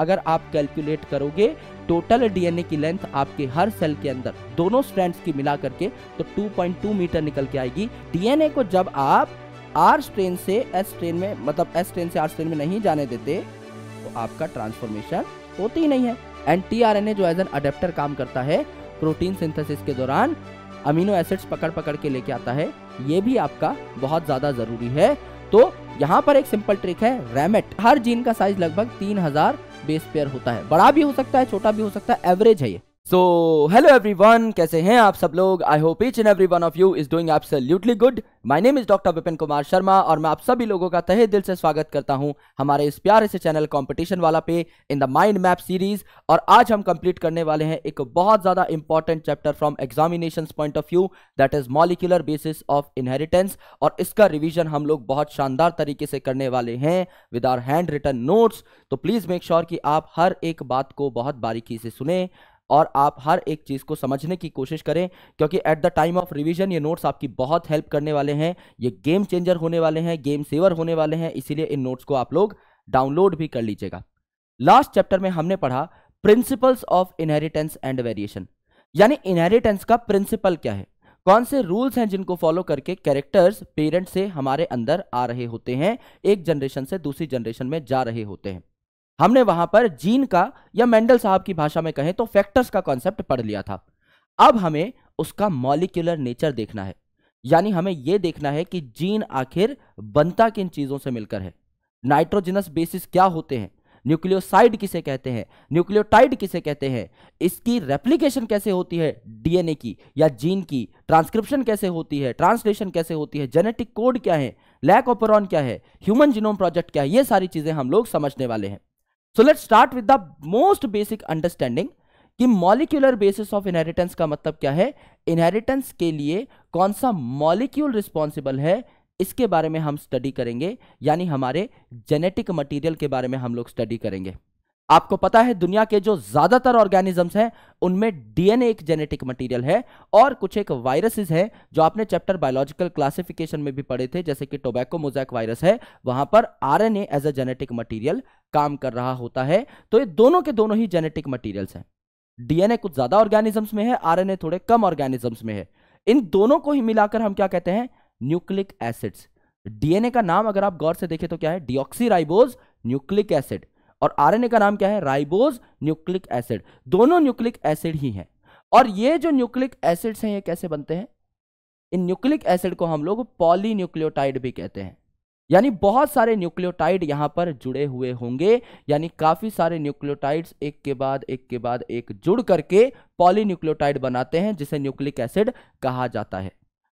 अगर आप कैलकुलेट करोगे टोटल डीएनए की लेंथ आपके हर सेल के अंदर दोनों स्ट्रैंड्स की मिला करके तो 2.2 मीटर निकल के आएगी डीएनए को जब आप आर स्ट्रेन से एस ट्रेन में मतलब एस ट्रेन से आर स्ट्रेन में नहीं जाने देते तो आपका ट्रांसफॉर्मेशन होती नहीं है and T R N A जो एज एन अडेप्टर काम करता है प्रोटीन सिंथेसिस के दौरान अमीनो एसिड्स पकड़ पकड़ के लेके आता है ये भी आपका बहुत ज़्यादा ज़रूरी है तो यहाँ पर एक सिंपल ट्रिक है रेमेट हर जीन का साइज लगभग तीन हजार बेस पेयर होता है बड़ा भी हो सकता है छोटा भी हो सकता है एवरेज है ये सो हेलो एवरीवन कैसे हैं आप सब लोग I hope each and every one of you is doing absolutely good my name is doctor Vipin Kumar Sharma और मैं आप सभी लोगों का तहे दिल से स्वागत करता हूं हमारे इस प्यारे से चैनल कंपटीशन वाला पे in the mind map series और आज हम कंप्लीट करने वाले हैं एक बहुत ज्यादा important chapter from examination point of view that is molecular basis of inheritance और इसका रिविजन हम लोग बहुत शानदार तरीके से करने वाले हैं with our handwritten notes तो प्लीज मेक श्योर कि आप हर एक बात को बहुत बारीकी से सुने और आप हर एक चीज़ को समझने की कोशिश करें क्योंकि at the time of revision ये नोट्स आपकी बहुत हेल्प करने वाले हैं ये गेम चेंजर होने वाले हैं गेम सेवर होने वाले हैं इसीलिए इन नोट्स को आप लोग डाउनलोड भी कर लीजिएगा लास्ट चैप्टर में हमने पढ़ा principles of inheritance and variation यानी इनहेरिटेंस का प्रिंसिपल क्या है कौन से रूल्स हैं जिनको फॉलो करके कैरेक्टर्स पेरेंट्स से हमारे अंदर आ रहे होते हैं एक जनरेशन से दूसरी जनरेशन में जा रहे होते हैं हमने वहां पर जीन का या मेंडल साहब की भाषा में कहें तो फैक्टर्स का कॉन्सेप्ट पढ़ लिया था अब हमें उसका मॉलिक्यूलर नेचर देखना है यानी हमें यह देखना है कि जीन आखिर बनता किन चीजों से मिलकर है नाइट्रोजनस बेसिस क्या होते हैं न्यूक्लियोसाइड किसे कहते हैं न्यूक्लियोटाइड किसे कहते हैं इसकी रेप्लीकेशन कैसे होती है डीएनए की या जीन की ट्रांसक्रिप्शन कैसे होती है ट्रांसलेशन कैसे होती है जेनेटिक कोड क्या है लैक ऑपरॉन क्या है ह्यूमन जीनोम प्रोजेक्ट क्या है ये सारी चीजें हम लोग समझने वाले हैं so let start with the most basic understanding कि मॉलिक्यूलर बेसिस ऑफ इनहेरिटेंस का मतलब क्या है इनहेरिटेंस के लिए कौन सा मॉलिक्यूल रिस्पॉन्सिबल है इसके बारे में हम स्टडी करेंगे यानी हमारे जेनेटिक मटेरियल के बारे में हम लोग स्टडी करेंगे आपको पता है दुनिया के जो ज्यादातर ऑर्गेनिजम्स हैं उनमें डीएनए एक जेनेटिक मटेरियल है और कुछ एक वायरसेस हैं जो आपने चैप्टर बायोलॉजिकल क्लासिफिकेशन में भी पढ़े थे जैसे कि टोबैको मोजैक वायरस है वहां पर RNA as a genetic material काम कर रहा होता है तो ये दोनों के दोनों ही जेनेटिक मटीरियल्स हैं डीएनए कुछ ज्यादा ऑर्गेनिजम्स में है आर थोड़े कम ऑर्गेनिजम्स में है इन दोनों को ही मिलाकर हम क्या कहते हैं न्यूक्लिक एसिड्स डीएनए का नाम अगर आप गौर से देखें तो क्या है डिऑक्सीराइबोज न्यूक्लिक एसिड और आरएनए का नाम क्या है राइबोज न्यूक्लिक एसिड दोनों न्यूक्लिक एसिड ही हैं और ये जो न्यूक्लिक एसिड्स हैं ये कैसे बनते हैं इन न्यूक्लिक एसिड को हम लोग पॉलीन्यूक्लियोटाइड भी कहते हैं यानी बहुत सारे न्यूक्लियोटाइड यहां पर जुड़े हुए होंगे यानी काफी सारे न्यूक्लियोटाइड्स एक के बाद एक के बाद एक जुड़ करके पॉलीन्यूक्लियोटाइड बनाते हैं जिसे न्यूक्लिक एसिड कहा जाता है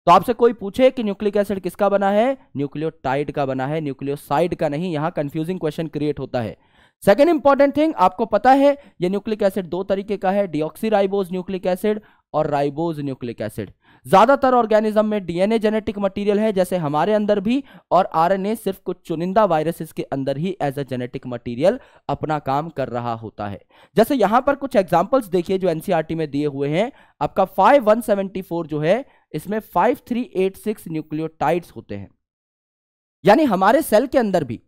तो आपसे कोई पूछे कि न्यूक्लिक एसिड किसका बना है न्यूक्लियोटाइड का बना है न्यूक्लियोसाइड का नहीं यहां कंफ्यूजिंग क्वेश्चन क्रिएट होता है सेकेंड इंपॉर्टेंट थिंग आपको पता है ये न्यूक्लिक एसिड दो तरीके का है डिऑक्सीराइबोज न्यूक्लिक एसिड और राइबोज न्यूक्लिक एसिड ज्यादातर ऑर्गेनिज्म में डीएनए जेनेटिक मटेरियल है जैसे हमारे अंदर भी और आरएनए सिर्फ कुछ चुनिंदा वायरसेस के अंदर ही एज अ जेनेटिक मटेरियल अपना काम कर रहा होता है जैसे यहां पर कुछ एग्जांपल्स देखिए जो एनसीआरटी e में दिए हुए हैं आपका 5174 जो है इसमें 5386 न्यूक्लियोटाइड्स होते हैं यानी हमारे सेल के अंदर भी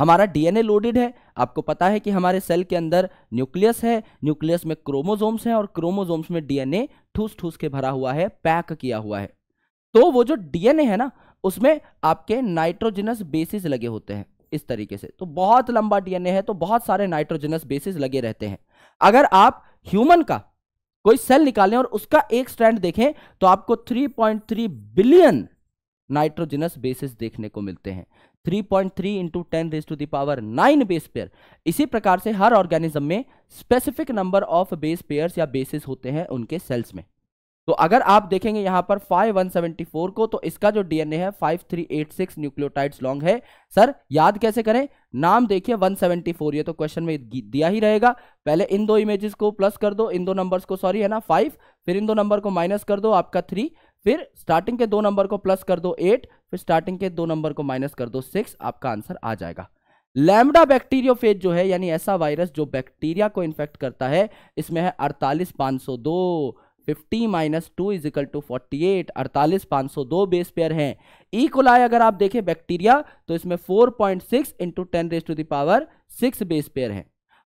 हमारा डीएनए लोडेड है आपको पता है कि हमारे सेल के अंदर न्यूक्लियस है न्यूक्लियस में क्रोमोजोम्स हैं और क्रोमोजोम्स में डीएनए ठूस ठूस के भरा हुआ है पैक किया हुआ है तो वो जो डीएनए है ना उसमें आपके नाइट्रोजिनस बेसिस लगे होते हैं इस तरीके से तो बहुत लंबा डीएनए है तो बहुत सारे नाइट्रोजनस बेसिस लगे रहते हैं अगर आप ह्यूमन का कोई सेल निकालें और उसका एक स्टैंड देखें तो आपको 3.3 बिलियन नाइट्रोजिनस बेसिस देखने को मिलते हैं three point three into ten raise to the power nine base pair इसी प्रकार से हर ऑर्गेनिज्म में specific number of base pairs या बेसिस होते हैं उनके सेल्स में तो अगर आप देखेंगे यहां पर 5174 को तो इसका जो डीएनए है 5386 न्यूक्लियोटाइड्स लॉन्ग है सर याद कैसे करें नाम देखिए 174 ये तो क्वेश्चन में दिया ही रहेगा पहले इन दो इमेजेस को प्लस कर दो इन दो नंबर्स को सॉरी है ना 5 फिर इन दो नंबर को माइनस कर दो आपका फिर स्टार्टिंग के दो नंबर को प्लस कर दो एट फिर स्टार्टिंग के दो नंबर को माइनस कर दो सिक्स आपका आंसर आ जाएगा लैमडा बैक्टीरियो फेज जो है यानी ऐसा वायरस जो बैक्टीरिया को इन्फेक्ट करता है इसमें है अड़तालीस पाँच सौ दो fifty minus two equal to forty eight अड़तालीस पाँच सौ दो बेस पेयर हैं कोलाई अगर आप देखें बैक्टीरिया तो इसमें four point six into ten raise to the power six base pair हैं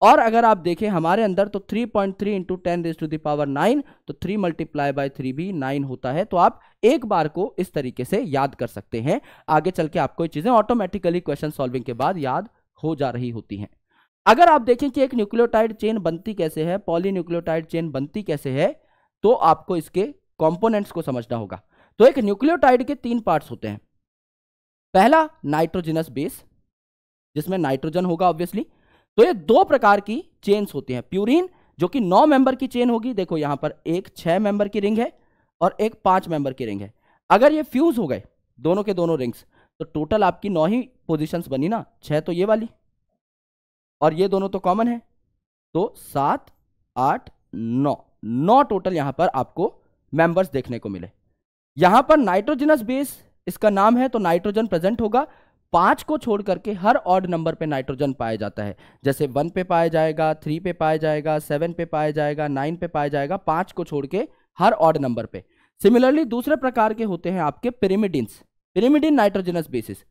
और अगर आप देखें हमारे अंदर तो 3.3 point three into ten raise to the power nine तो 3 मल्टीप्लाई बाय थ्री भी नाइन होता है तो आप एक बार को इस तरीके से याद कर सकते हैं आगे चल के आपको ये चीज़ें ऑटोमेटिकली क्वेश्चन सॉल्विंग के बाद याद हो जा रही होती हैं अगर आप देखें कि एक न्यूक्लियोटाइड चेन बनती कैसे है न्यूक्लियोटाइड चेन बनती कैसे है तो आपको इसके कॉम्पोनेंट्स को समझना होगा तो एक न्यूक्लियोटाइड के तीन पार्ट्स होते हैं पहला नाइट्रोजिनस बेस जिसमें नाइट्रोजन होगा ऑब्वियसली तो ये दो प्रकार की चेन्स होती हैं प्यूरिन जो कि नौ मेंबर की चेन होगी देखो यहां पर एक छह मेंबर की रिंग है और एक पांच मेंबर की रिंग है अगर ये फ्यूज हो गए दोनों के दोनों रिंग्स तो टोटल आपकी नौ ही पोजीशंस बनी ना छह तो ये वाली और ये दोनों तो कॉमन है तो सात आठ नौ नौ टोटल यहां पर आपको मेंबर्स देखने को मिले यहां पर नाइट्रोजनस बेस इसका नाम है तो नाइट्रोजन प्रेजेंट होगा पांच को छोड़ करके हर ऑड नंबर पे नाइट्रोजन पाया जाता है जैसे वन पे पाया जाएगा थ्री पे पाया जाएगा सेवन पे पाया जाएगा नाइन पे पाया जाएगा पांच को छोड़ के हर ऑड नंबर पे सिमिलरली दूसरे प्रकार के होते हैं आपके पिरिमिडिन्स पिरिमिडिन नाइट्रोजनस बेसिस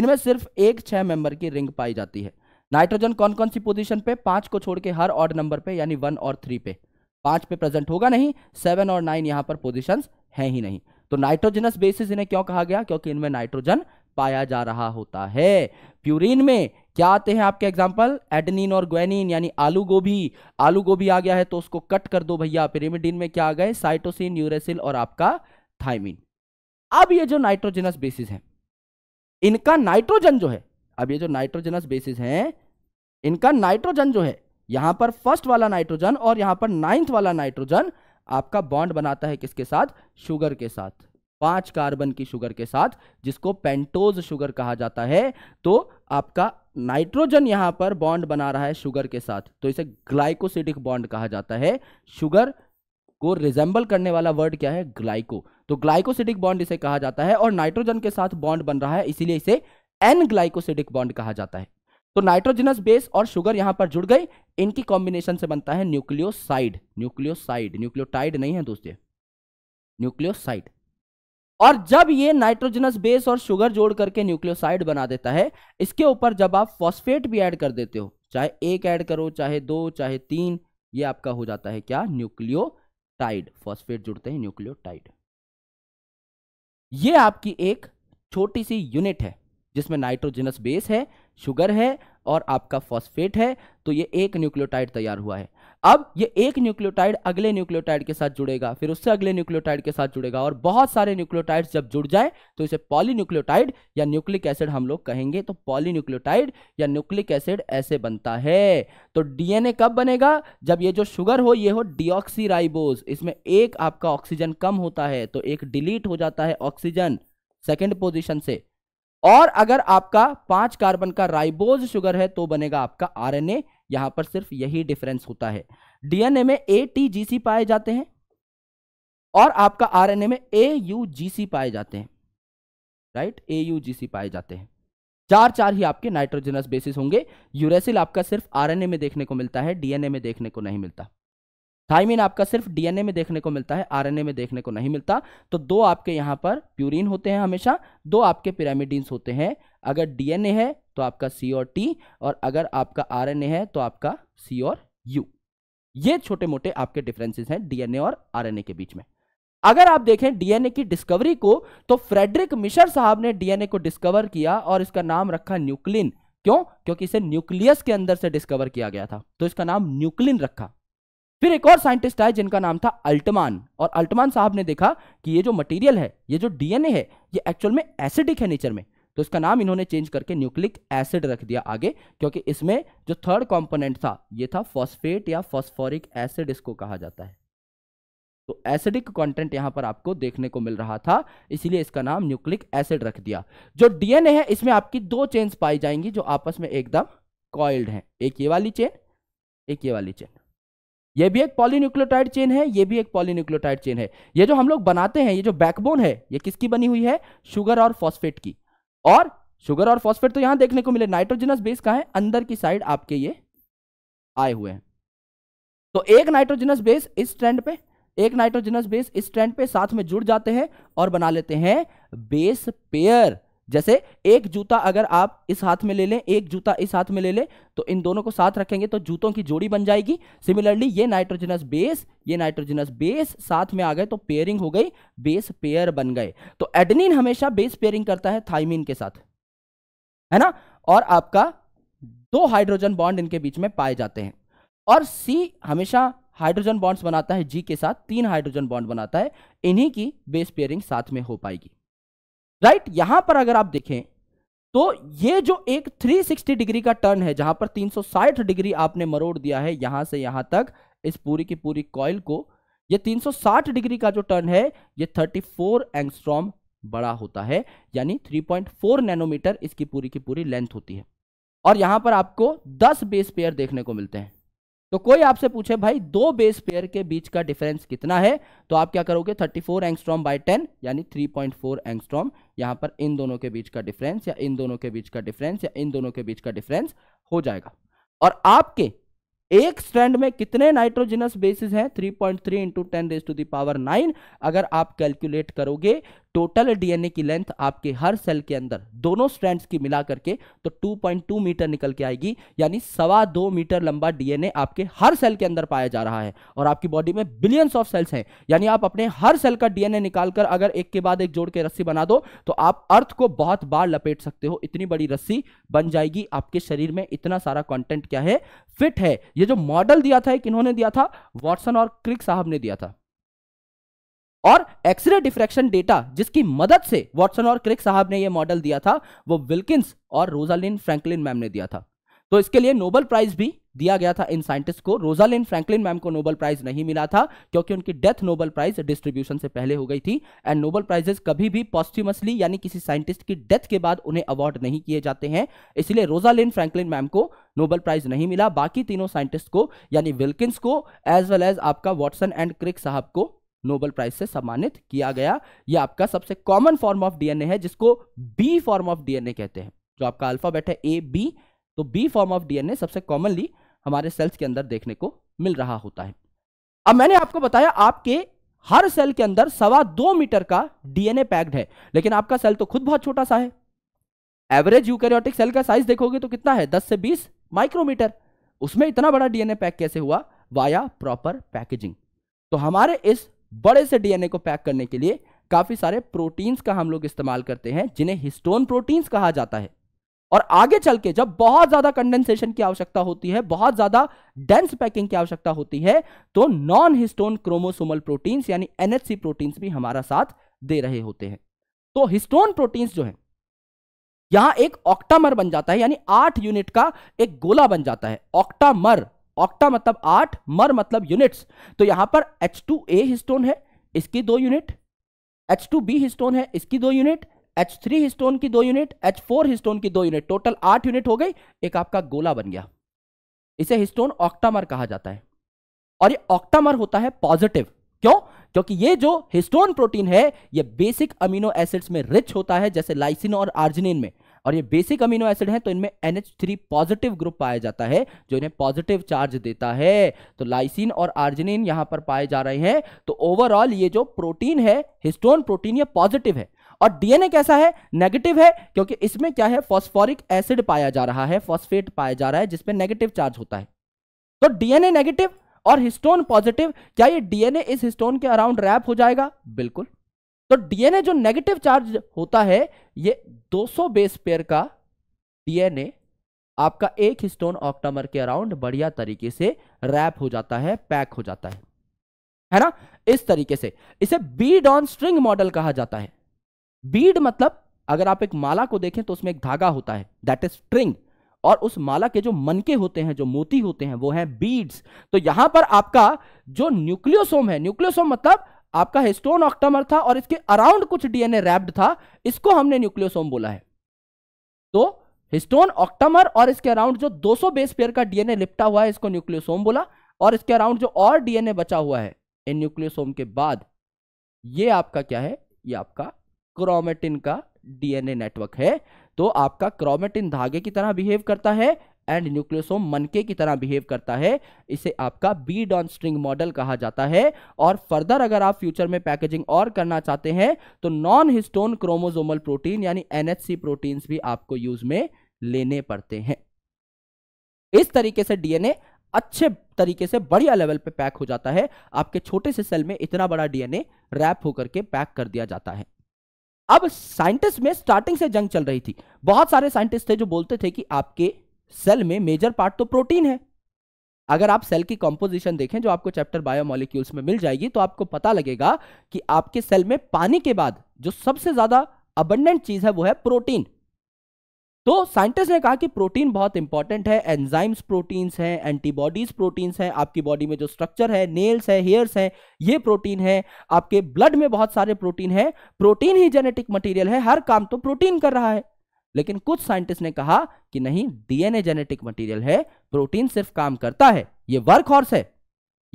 इनमें सिर्फ एक छह मेंबर की रिंग पाई जाती है नाइट्रोजन कौन कौन सी पोजिशन पे पांच को छोड़ के हर ऑड नंबर पे यानी वन और थ्री पे पांच पे प्रेजेंट होगा नहीं सेवन और नाइन यहां पर पोजिशन है ही नहीं तो नाइट्रोजनस बेसिस इन्हें क्यों कहा गया क्योंकि इनमें नाइट्रोजन पाया जा रहा होता है प्यूरिन में क्या आते हैं आपके एग्जाम्पल एडनिन और ग्वेनिन यानी आलू गोभी आलू गोभी आ गया है तो उसको कट कर दो भैया पिरिमिडिन में क्या आ गए साइटोसिन यूरेसिल और आपका थाइमिन अब ये जो नाइट्रोजनस बेसिस है इनका नाइट्रोजन जो है अब ये जो नाइट्रोजनस बेसिस है इनका नाइट्रोजन जो है यहां पर फर्स्ट वाला नाइट्रोजन और यहां पर नाइन्थ वाला नाइट्रोजन आपका बॉन्ड बनाता है किसके साथ शुगर के साथ पांच कार्बन की शुगर के साथ जिसको पेंटोज शुगर कहा जाता है तो आपका नाइट्रोजन यहां पर बॉन्ड बना रहा है शुगर के साथ तो इसे ग्लाइकोसिडिक बॉन्ड कहा जाता है शुगर को रिजेंबल करने वाला वर्ड क्या है ग्लाइको तो ग्लाइकोसिडिक बॉन्ड इसे कहा जाता है और नाइट्रोजन के साथ बॉन्ड बन रहा है इसीलिए इसे एन ग्लाइकोसिडिक बॉन्ड कहा जाता है तो नाइट्रोजनस बेस और शुगर यहां पर जुड़ गई इनकी कॉम्बिनेशन से बनता है न्यूक्लियोसाइड न्यूक्लियोसाइड न्यूक्लियोटाइड नहीं है दोस्तों न्यूक्लियोसाइड और जब ये नाइट्रोजनस बेस और शुगर जोड़ करके न्यूक्लियोसाइड बना देता है इसके ऊपर जब आप फॉस्फेट भी ऐड कर देते हो चाहे एक ऐड करो चाहे दो चाहे तीन ये आपका हो जाता है क्या न्यूक्लियोटाइड फॉस्फेट जुड़ते हैं न्यूक्लियोटाइड ये आपकी एक छोटी सी यूनिट है जिसमें नाइट्रोजनस बेस है शुगर है और आपका फॉस्फेट है तो ये एक न्यूक्लियोटाइड तैयार हुआ है अब ये एक न्यूक्लियोटाइड अगले न्यूक्लियोटाइड के साथ जुड़ेगा फिर उससे अगले न्यूक्लियोटाइड के साथ जुड़ेगा और बहुत सारे न्यूक्लियोटाइड जब जुड़ जाए तो इसे पॉलीन्यूक्लियोटाइड या न्यूक्लिक एसिड हम लोग कहेंगे तो पॉलीन्यूक्लियोटाइड या न्यूक्लिक एसिड ऐसे बनता है तो डीएनए कब बनेगा जब ये जो शुगर हो ये हो डी इसमें एक आपका ऑक्सीजन कम होता है तो एक डिलीट हो जाता है ऑक्सीजन सेकेंड पोजिशन से और अगर आपका पांच कार्बन का राइबोज शुगर है तो बनेगा आपका आरएनए यहां पर सिर्फ यही डिफरेंस होता है डीएनए में ए टी जी सी पाए जाते हैं और आपका आरएनए में ए यू जी सी पाए जाते हैं राइट ए यू जी सी पाए जाते हैं चार चार ही आपके नाइट्रोजनस बेसिस होंगे यूरेसिल आपका सिर्फ आरएनए में देखने को मिलता है डीएनए में देखने को नहीं मिलता थाइमिन आपका सिर्फ डीएनए में देखने को मिलता है आरएनए में देखने को नहीं मिलता तो दो आपके यहाँ पर प्यूरिन होते हैं हमेशा दो आपके पिरामिडीन्स होते हैं अगर डीएनए है तो आपका सी और टी और अगर आपका आरएनए है तो आपका सी और यू ये छोटे मोटे आपके डिफरेंसेस हैं डीएनए और आरएनए के बीच में अगर आप देखें डीएनए की डिस्कवरी को तो फ्रेडरिक मिशर साहब ने डीएनए को डिस्कवर किया और इसका नाम रखा न्यूक्लिन क्यों क्योंकि इसे न्यूक्लियस के अंदर से डिस्कवर किया गया था तो इसका नाम न्यूक्लिन रखा फिर एक और साइंटिस्ट आए जिनका नाम था अल्टमान और अल्टमान साहब ने देखा कि ये जो मटेरियल है ये जो डीएनए है ये एक्चुअल में एसिडिक है नेचर में तो इसका नाम इन्होंने चेंज करके न्यूक्लिक एसिड रख दिया आगे क्योंकि इसमें जो थर्ड कॉम्पोनेंट था ये था फॉस्फेट या फॉस्फोरिक एसिड इसको कहा जाता है तो एसिडिक कंटेंट यहां पर आपको देखने को मिल रहा था इसलिए इसका नाम न्यूक्लिक एसिड रख दिया जो डीएनए है इसमें आपकी दो चेन्स पाई जाएंगी जो आपस में एकदम कॉइल्ड हैं एक ये वाली चेन एक ये वाली चेन ये भी एक पॉलीन्यूक्लियोटाइड चेन है ये भी एक पॉलीन्यूक्लियोटाइड चेन है ये जो हम लोग बनाते हैं ये जो बैकबोन है ये किसकी बनी हुई है शुगर और फॉस्फेट की और शुगर और फॉस्फेट तो यहां देखने को मिले नाइट्रोजनस बेस का है अंदर की साइड आपके ये आए हुए हैं तो एक नाइट्रोजनस बेस इस ट्रेंड पे एक नाइट्रोजनस बेस इस ट्रेंड पे साथ में जुड़ जाते हैं और बना लेते हैं बेस पेयर जैसे एक जूता अगर आप इस हाथ में ले लें एक जूता इस हाथ में ले लें तो इन दोनों को साथ रखेंगे तो जूतों की जोड़ी बन जाएगी सिमिलरली ये नाइट्रोजनस बेस ये नाइट्रोजनस बेस साथ में आ गए तो पेयरिंग हो गई बेस पेयर बन गए तो एडनिन हमेशा बेस पेयरिंग करता है थाइमिन के साथ है ना और आपका दो हाइड्रोजन बॉन्ड इनके बीच में पाए जाते हैं और सी हमेशा हाइड्रोजन बॉन्ड्स बनाता है जी के साथ तीन हाइड्रोजन बॉन्ड बनाता है इन्हीं की बेस पेयरिंग साथ में हो पाएगी राइट right? यहां पर अगर आप देखें तो ये जो एक 360 डिग्री का टर्न है जहां पर 360 डिग्री आपने मरोड़ दिया है यहां से यहां तक इस पूरी की पूरी कॉयल को ये 360 डिग्री का जो टर्न है ये 34 फोर एंगस्ट्रॉम बड़ा होता है यानी 3.4 नैनोमीटर इसकी पूरी की पूरी लेंथ होती है और यहां पर आपको 10 बेस पेयर देखने को मिलते हैं तो कोई आपसे पूछे भाई दो बेस पेयर के बीच का डिफरेंस कितना है तो आप क्या करोगे 34 फोर एंगस्ट्रॉम बाई टेन यानी 3.4 पॉइंट एंगस्ट्रॉम यहां पर इन दोनों के बीच का डिफरेंस या इन दोनों के बीच का डिफरेंस या इन दोनों के बीच का डिफरेंस हो जाएगा और आपके एक स्ट्रैंड में कितने नाइट्रोजिनस बेसिस हैं 3.3 point three into ten raise to the power nine अगर आप कैलकुलेट करोगे टोटल डीएनए की लेंथ आपके हर सेल के अंदर दोनों स्ट्रैंड्स की मिला करके तो 2.2 मीटर निकल के आएगी यानी सवा दो मीटर लंबा डीएनए आपके हर सेल के अंदर पाया जा रहा है और आपकी बॉडी में बिलियंस ऑफ सेल्स हैं यानी आप अपने हर सेल का डीएनए निकालकर अगर एक के बाद एक जोड़ के रस्सी बना दो तो आप अर्थ को बहुत बार लपेट सकते हो इतनी बड़ी रस्सी बन जाएगी आपके शरीर में इतना सारा कॉन्टेंट क्या है फिट है ये जो मॉडल दिया था कि इन्होंने दिया था वॉटसन और क्रिक साहब ने दिया था और एक्सरे डिफ्रेक्शन डेटा जिसकी मदद से वॉटसन और क्रिक साहब ने यह मॉडल दिया था वो विल्किंस और रोजालिन फ्रैंकलिन मैम ने दिया था तो इसके लिए नोबल प्राइज भी दिया गया था इन साइंटिस्ट को रोजालिन फ्रैंकलिन मैम को नोबल प्राइज नहीं मिला था क्योंकि उनकी डेथ नोबल प्राइज डिस्ट्रीब्यूशन से पहले हो गई थी एंड नोबल प्राइजेस कभी भी पॉस्टिमसली यानी किसी साइंटिस्ट की डेथ के बाद उन्हें अवार्ड नहीं किए जाते हैं इसलिए रोजालिन फ्रैंकलिन मैम को नोबल प्राइज नहीं मिला बाकी तीनों साइंटिस्ट को यानी विल्किंस को एज वेल एज आपका वॉटसन एंड क्रिक साहब को नोबल प्राइज से सम्मानित किया गया ये आपका सबसे कॉमन फॉर्म ऑफ डीएनए है जिसको बी फॉर्म ऑफ डीएनए कहते हैं जो आपका अल्फाबेट है ए बी तो बी फॉर्म ऑफ डीएनए सबसे कॉमनली हमारे सेल्स के अंदर देखने को मिल रहा होता है अब मैंने आपको बताया आपके हर सेल के अंदर सवा दो मीटर का डीएनए पैक्ड है लेकिन आपका सेल तो खुद बहुत छोटा सा है एवरेज यूकैरियोटिक सेल का साइज देखोगे तो कितना है 10 से 20 माइक्रोमीटर उसमें इतना बड़ा डीएनए पैक कैसे हुआ वाया प्रॉपर पैकेजिंग तो हमारे इस बड़े से डीएनए को पैक करने के लिए काफी सारे प्रोटीन्स का हम लोग इस्तेमाल करते हैं जिन्हें हिस्टोन प्रोटीन्स कहा जाता है और आगे चल के जब बहुत ज्यादा कंडेंसेशन की आवश्यकता होती है बहुत ज्यादा डेंस पैकिंग की आवश्यकता होती है तो नॉन हिस्टोन क्रोमोसोमल प्रोटीन्स यानी एनएचसी प्रोटीन्स भी हमारा साथ दे रहे होते हैं तो हिस्टोन प्रोटीन्स जो है यहां एक ऑक्टामर बन जाता है यानी आठ यूनिट का एक गोला बन जाता है ऑक्टामर ऑक्टा मतलब आठ मर मतलब यूनिट्स तो यहां पर एच टू ए हिस्टोन है इसकी दो unit H two B histone है इसकी दो यूनिट एच थ्री हिस्टोन की दो यूनिट एच फोर हिस्टोन की दो यूनिट टोटल आठ यूनिट हो गई एक आपका गोला बन गया इसे हिस्टोन ऑक्टामर कहा जाता है और ये ऑक्टामर होता है पॉजिटिव क्यों क्योंकि ये जो हिस्टोन प्रोटीन है ये बेसिक अमीनो एसिड्स में रिच होता है जैसे लाइसिन और आर्जिनिन में और ये बेसिक अमीनो एसिड है तो इनमें एन पॉजिटिव ग्रुप पाया जाता है जो इन्हें पॉजिटिव चार्ज देता है तो लाइसिन और आर्जिनिन यहां पर पाए जा रहे हैं तो ओवरऑल ये जो प्रोटीन है हिस्टोन प्रोटीन ये पॉजिटिव है और डीएनए कैसा है नेगेटिव है क्योंकि इसमें क्या है फॉस्फोरिक एसिड पाया जा रहा है फॉस्फेट पाया जा रहा है जिसमें नेगेटिव चार्ज होता है तो डीएनए नेगेटिव और हिस्टोन पॉजिटिव क्या ये डीएनए इस हिस्टोन के अराउंड रैप हो जाएगा बिल्कुल तो डीएनए जो नेगेटिव चार्ज होता है ये 200 बेस पेयर का डीएनए आपका एक हिस्टोन ऑक्टामर के अराउंड बढ़िया तरीके से रैप हो जाता है पैक हो जाता है है ना इस तरीके से इसे बीड ऑन स्ट्रिंग मॉडल कहा जाता है बीड मतलब अगर आप एक माला को देखें तो उसमें एक धागा होता है दैट इज स्ट्रिंग और उस माला के जो मनके होते हैं जो मोती होते हैं वो हैं बीड्स तो यहां पर आपका जो न्यूक्लियोसोम है न्यूक्लियोसोम मतलब आपका हिस्टोन ऑक्टामर था और इसके अराउंड कुछ डीएनए रैप्ड था इसको हमने न्यूक्लियोसोम बोला है तो हिस्टोन ऑक्टामर और इसके अराउंड जो 200 बेस पेयर का डीएनए लिपटा हुआ है इसको न्यूक्लियोसोम बोला और इसके अराउंड जो और डीएनए बचा हुआ है इन न्यूक्लियोसोम के बाद ये आपका क्या है ये आपका क्रोमेटिन का डीएनए नेटवर्क है तो आपका क्रोमेटिन धागे की तरह बिहेव करता है एंड न्यूक्लियोसोम मनके की तरह बिहेव करता है इसे आपका बी डॉन स्ट्रिंग मॉडल कहा जाता है और फर्दर अगर आप फ्यूचर में पैकेजिंग और करना चाहते हैं तो नॉन हिस्टोन क्रोमोजोमल प्रोटीन यानी एनएचसी प्रोटीन्स भी आपको यूज में लेने पड़ते हैं इस तरीके से डीएनए अच्छे तरीके से बढ़िया लेवल पे पैक हो जाता है आपके छोटे से सेल में इतना बड़ा डीएनए रैप होकर के पैक कर दिया जाता है अब साइंटिस्ट में स्टार्टिंग से जंग चल रही थी बहुत सारे साइंटिस्ट थे जो बोलते थे कि आपके सेल में मेजर पार्ट तो प्रोटीन है अगर आप सेल की कॉम्पोजिशन देखें जो आपको चैप्टर बायोमोलिक्यूल्स में मिल जाएगी तो आपको पता लगेगा कि आपके सेल में पानी के बाद जो सबसे ज्यादा अबंडेंट चीज है वो है प्रोटीन तो साइंटिस्ट ने कहा कि प्रोटीन बहुत इंपॉर्टेंट है एंजाइम्स प्रोटीन्स हैं एंटीबॉडीज प्रोटीन्स हैं आपकी बॉडी में जो स्ट्रक्चर है नेल्स है हेयर्स हैं ये प्रोटीन है आपके ब्लड में बहुत सारे प्रोटीन है प्रोटीन ही जेनेटिक मटेरियल है हर काम तो प्रोटीन कर रहा है लेकिन कुछ साइंटिस्ट ने कहा कि नहीं डीएनए जेनेटिक मटेरियल है प्रोटीन सिर्फ काम करता है ये वर्क हॉर्स है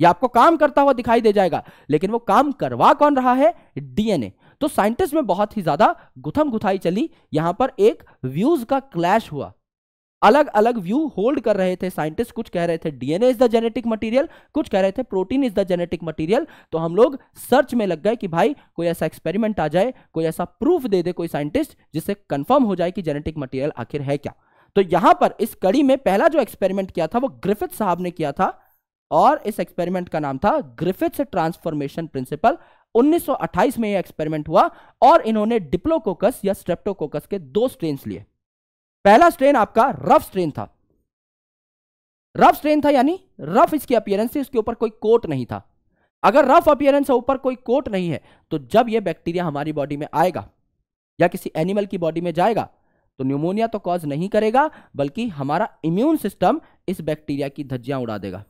ये आपको काम करता हुआ दिखाई दे जाएगा लेकिन वो काम करवा कौन रहा है डीएनए तो साइंटिस्ट में बहुत ही ज्यादा गुथम गुथाई चली यहां पर एक व्यूज का क्लैश हुआ अलग अलग व्यू होल्ड कर रहे थे साइंटिस्ट कुछ कह रहे थे DNA is the genetic material कुछ कह रहे थे protein is the genetic material तो हम लोग सर्च में लग गए कि भाई कोई ऐसा एक्सपेरिमेंट आ जाए कोई ऐसा प्रूफ दे दे कोई साइंटिस्ट जिससे कंफर्म हो जाए कि जेनेटिक मटेरियल आखिर है क्या तो यहां पर इस कड़ी में पहला जो एक्सपेरिमेंट किया था वो ग्रिफिथ साहब ने किया था और इस एक्सपेरिमेंट का नाम था ग्रिफिथ ट्रांसफॉर्मेशन प्रिंसिपल 1928 में यह एक्सपेरिमेंट हुआ और इन्होंने डिप्लोकोकस या स्ट्रेप्टोकोकस के दो स्ट्रेन लिए पहला स्ट्रेन आपका रफ स्ट्रेन था रफ स्ट्रेन था यानी रफ इसकी अपियरेंस थी उसके ऊपर कोई कोट नहीं था अगर रफ अपियरेंस है ऊपर कोई कोट नहीं है तो जब यह बैक्टीरिया हमारी बॉडी में आएगा या किसी एनिमल की बॉडी में जाएगा तो न्यूमोनिया तो कॉज नहीं करेगा बल्कि हमारा इम्यून सिस्टम इस बैक्टीरिया की धज्जियां उड़ा देगा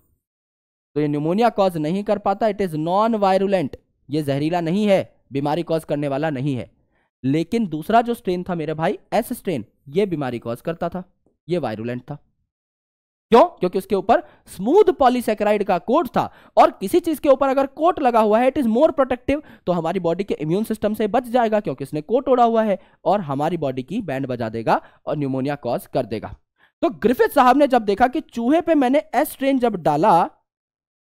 तो ये न्यूमोनिया कॉज नहीं कर पाता इट इज नॉन वायरुलेंट ये जहरीला नहीं है बीमारी कॉज करने वाला नहीं है लेकिन दूसरा जो स्ट्रेन था मेरे भाई एस स्ट्रेन यह बीमारी कॉज करता था यह वायरुलेंट था क्यों क्योंकि उसके ऊपर स्मूथ पॉलीसेक्राइड का कोट था और किसी चीज के ऊपर अगर कोट लगा हुआ है इट इज मोर प्रोटेक्टिव तो हमारी बॉडी के इम्यून सिस्टम से बच जाएगा क्योंकि इसने कोट ओढ़ा हुआ है और हमारी बॉडी की बैंड बजा देगा और न्यूमोनिया कॉज कर देगा तो ग्रिफिथ साहब ने जब देखा कि चूहे पे मैंने एस ट्रेन जब डाला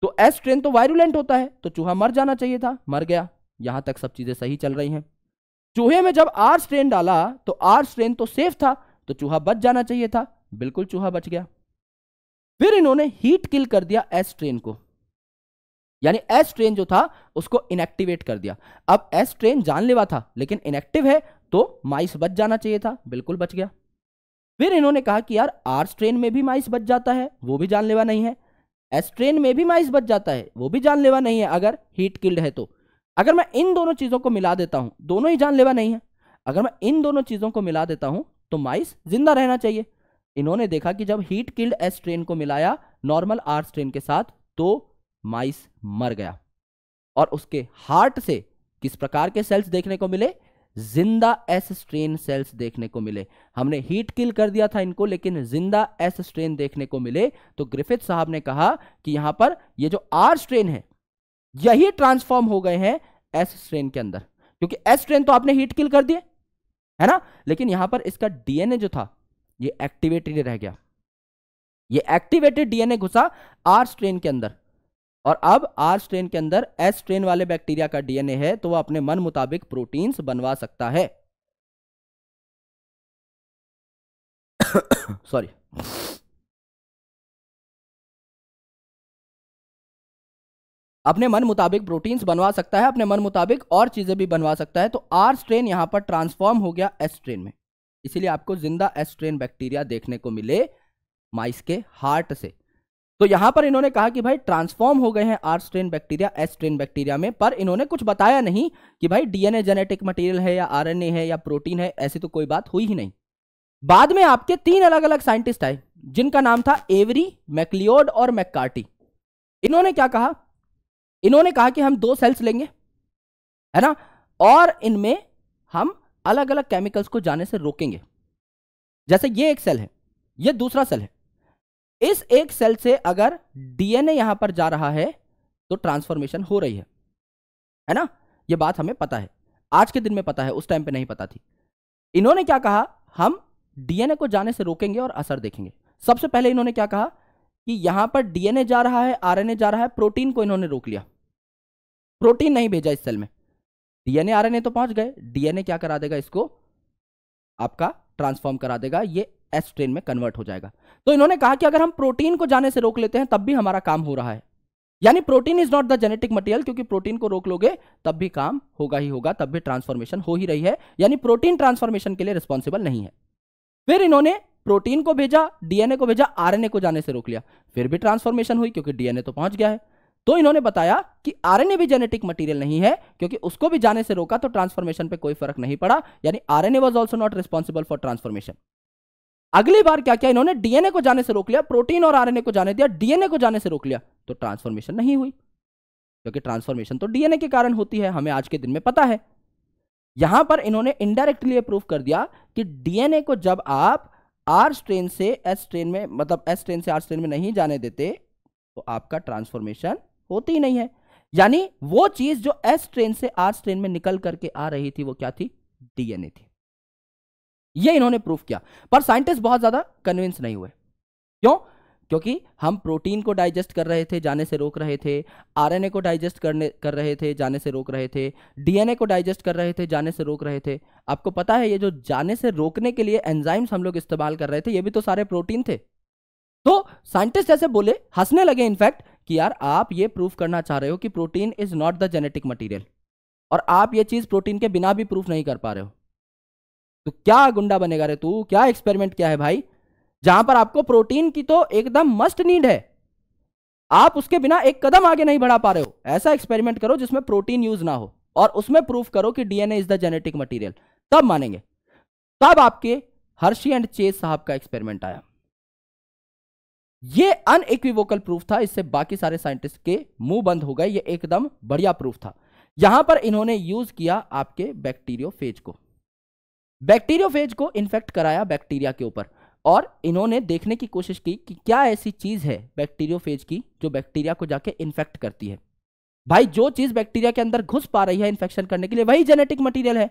तो एस ट्रेन तो वायरुलेंट होता है तो चूहा मर जाना चाहिए था मर गया यहां तक सब चीजें सही चल रही हैं चूहे में जब आर स्ट्रेन डाला तो आर स्ट्रेन तो सेफ था तो चूहा बच जाना चाहिए था बिल्कुल चूहा बच गया फिर इन्होंने हीट किल कर दिया एस ट्रेन को यानी एस ट्रेन जो था उसको इनएक्टिवेट कर दिया अब एस ट्रेन जानलेवा था लेकिन इनएक्टिव है तो माइस बच जाना चाहिए था बिल्कुल बच गया फिर इन्होंने कहा कि यार आर स्ट्रेन में भी माइस बच जाता है वो भी जानलेवा नहीं है एस ट्रेन में भी माइस बच जाता है वो भी जानलेवा नहीं है अगर हीट किल्ड है तो अगर मैं इन दोनों चीज़ों को मिला देता हूं दोनों ही जानलेवा नहीं है अगर मैं इन दोनों चीज़ों को मिला देता हूं तो माइस जिंदा रहना चाहिए इन्होंने देखा कि जब हीट किल्ड एस स्ट्रेन को मिलाया नॉर्मल आर स्ट्रेन के साथ तो माइस मर गया और उसके हार्ट से किस प्रकार के सेल्स देखने को मिले जिंदा एस स्ट्रेन सेल्स देखने को मिले हमने हीट किल कर दिया था इनको लेकिन जिंदा एस स्ट्रेन देखने को मिले तो ग्रिफिथ साहब ने कहा कि यहां पर ये जो आर स्ट्रेन है यही ट्रांसफॉर्म हो गए हैं एस स्ट्रेन के अंदर क्योंकि एस स्ट्रेन तो आपने हीट किल कर दिए है ना लेकिन यहां पर इसका डीएनए जो था ये एक्टिवेटेड रह गया ये एक्टिवेटेड डीएनए घुसा आर स्ट्रेन के अंदर और अब आर स्ट्रेन के अंदर एस स्ट्रेन वाले बैक्टीरिया का डीएनए है तो वह अपने मन मुताबिक प्रोटीन्स बनवा सकता है सॉरी अपने मन मुताबिक प्रोटीन्स बनवा सकता है अपने मन मुताबिक और चीज़ें भी बनवा सकता है तो आर स्ट्रेन यहाँ पर ट्रांसफॉर्म हो गया एस स्ट्रेन में इसीलिए आपको जिंदा एस स्ट्रेन बैक्टीरिया देखने को मिले माइस के हार्ट से तो यहाँ पर इन्होंने कहा कि भाई ट्रांसफॉर्म हो गए हैं R strain bacteria S strain bacteria में पर इन्होंने कुछ बताया नहीं कि भाई डीएनए जेनेटिक मटेरियल है या आरएनए है या प्रोटीन है ऐसी तो कोई बात हुई ही नहीं बाद में आपके तीन अलग अलग साइंटिस्ट आए जिनका नाम था एवरी मैकलियोड और मैककार्टी इन्होंने क्या कहा इन्होंने कहा कि हम दो सेल्स लेंगे है ना और इनमें हम अलग अलग केमिकल्स को जाने से रोकेंगे जैसे ये एक सेल है ये दूसरा सेल है इस एक सेल से अगर डीएनए यहां पर जा रहा है तो ट्रांसफॉर्मेशन हो रही है है ना ये बात हमें पता है आज के दिन में पता है उस टाइम पे नहीं पता थी इन्होंने क्या कहा हम डीएनए को जाने से रोकेंगे और असर देखेंगे सबसे पहले इन्होंने क्या कहा कि यहां पर डीएनए जा रहा है आरएनए जा रहा है प्रोटीन को इन्होंने रोक लिया प्रोटीन नहीं भेजा इस सेल में डीएनए आरएनए तो पहुंच गए डीएनए क्या करा देगा इसको आपका ट्रांसफॉर्म करा देगा ये एस ट्रेन में कन्वर्ट हो जाएगा तो इन्होंने कहा कि अगर हम प्रोटीन को जाने से रोक लेते हैं तब भी हमारा काम हो रहा है यानी protein is not the genetic material क्योंकि प्रोटीन को रोक लोगे तब भी काम होगा ही होगा तब भी ट्रांसफॉर्मेशन हो ही रही है यानी प्रोटीन ट्रांसफॉर्मेशन के लिए रिस्पॉन्सिबल नहीं है फिर इन्होंने प्रोटीन को भेजा डीएनए को भेजा आरएनए को जाने से रोक लिया फिर भी ट्रांसफॉर्मेशन हुई क्योंकि डीएनए तो पहुंच गया है तो इन्होंने बताया कि आरएनए भी जेनेटिक मटेरियल नहीं है क्योंकि उसको भी जाने से रोका तो ट्रांसफॉर्मेशन पे कोई फर्क नहीं पड़ा यानी RNA was also not responsible for transformation अगली बार क्या क्या इन्होंने डीएनए को जाने से रोक लिया प्रोटीन और आरएनए को जाने दिया डीएनए को जाने से रोक लिया तो ट्रांसफॉर्मेशन नहीं हुई क्योंकि ट्रांसफॉर्मेशन तो डीएनए के कारण होती है हमें आज के दिन में पता है यहां पर इन्होंने इनडायरेक्टली प्रूव कर दिया कि डीएनए को जब आप आर स्ट्रेन से एस ट्रेन में मतलब एस ट्रेन से आर स्ट्रेन में नहीं जाने देते तो आपका ट्रांसफॉर्मेशन होती ही नहीं है यानी वो चीज जो एस ट्रेन से आर स्ट्रेन में निकल करके आ रही थी वो क्या थी डीएनए थी ये इन्होंने प्रूफ किया पर साइंटिस्ट बहुत ज्यादा कन्विंस नहीं हुए क्यों क्योंकि हम प्रोटीन को डाइजेस्ट कर रहे थे जाने से रोक रहे थे आरएनए को डाइजेस्ट करने कर रहे थे जाने से रोक रहे थे डीएनए को डाइजेस्ट कर रहे थे जाने से रोक रहे थे आपको पता है ये जो जाने से रोकने के लिए एंजाइम्स हम लोग इस्तेमाल कर रहे थे ये भी तो सारे प्रोटीन थे तो साइंटिस्ट जैसे बोले हंसने लगे इनफैक्ट कि यार आप ये प्रूफ करना चाह रहे हो कि protein is not the genetic material और आप ये चीज़ प्रोटीन के बिना भी प्रूफ नहीं कर पा रहे हो तो क्या गुंडा बनेगा रे तू क्या एक्सपेरिमेंट क्या है भाई जहां पर आपको प्रोटीन की तो एकदम मस्ट नीड है आप उसके बिना एक कदम आगे नहीं बढ़ा पा रहे हो ऐसा एक्सपेरिमेंट करो जिसमें प्रोटीन यूज ना हो और उसमें प्रूफ करो कि DNA is the genetic material तब मानेंगे तब आपके हर्षी एंड चेस साहब का एक्सपेरिमेंट आया ये अनइक्विवोकल प्रूफ था इससे बाकी सारे साइंटिस्ट के मुंह बंद हो गए ये एकदम बढ़िया प्रूफ था यहां पर इन्होंने यूज किया आपके बैक्टीरियोफेज को बैक्टीरियोफेज को इन्फेक्ट कराया बैक्टीरिया के ऊपर और इन्होंने देखने की कोशिश की कि क्या ऐसी चीज़ है बैक्टीरियोफेज की जो बैक्टीरिया को जाके इन्फेक्ट करती है भाई जो चीज़ बैक्टीरिया के अंदर घुस पा रही है इन्फेक्शन करने के लिए वही जेनेटिक मटीरियल है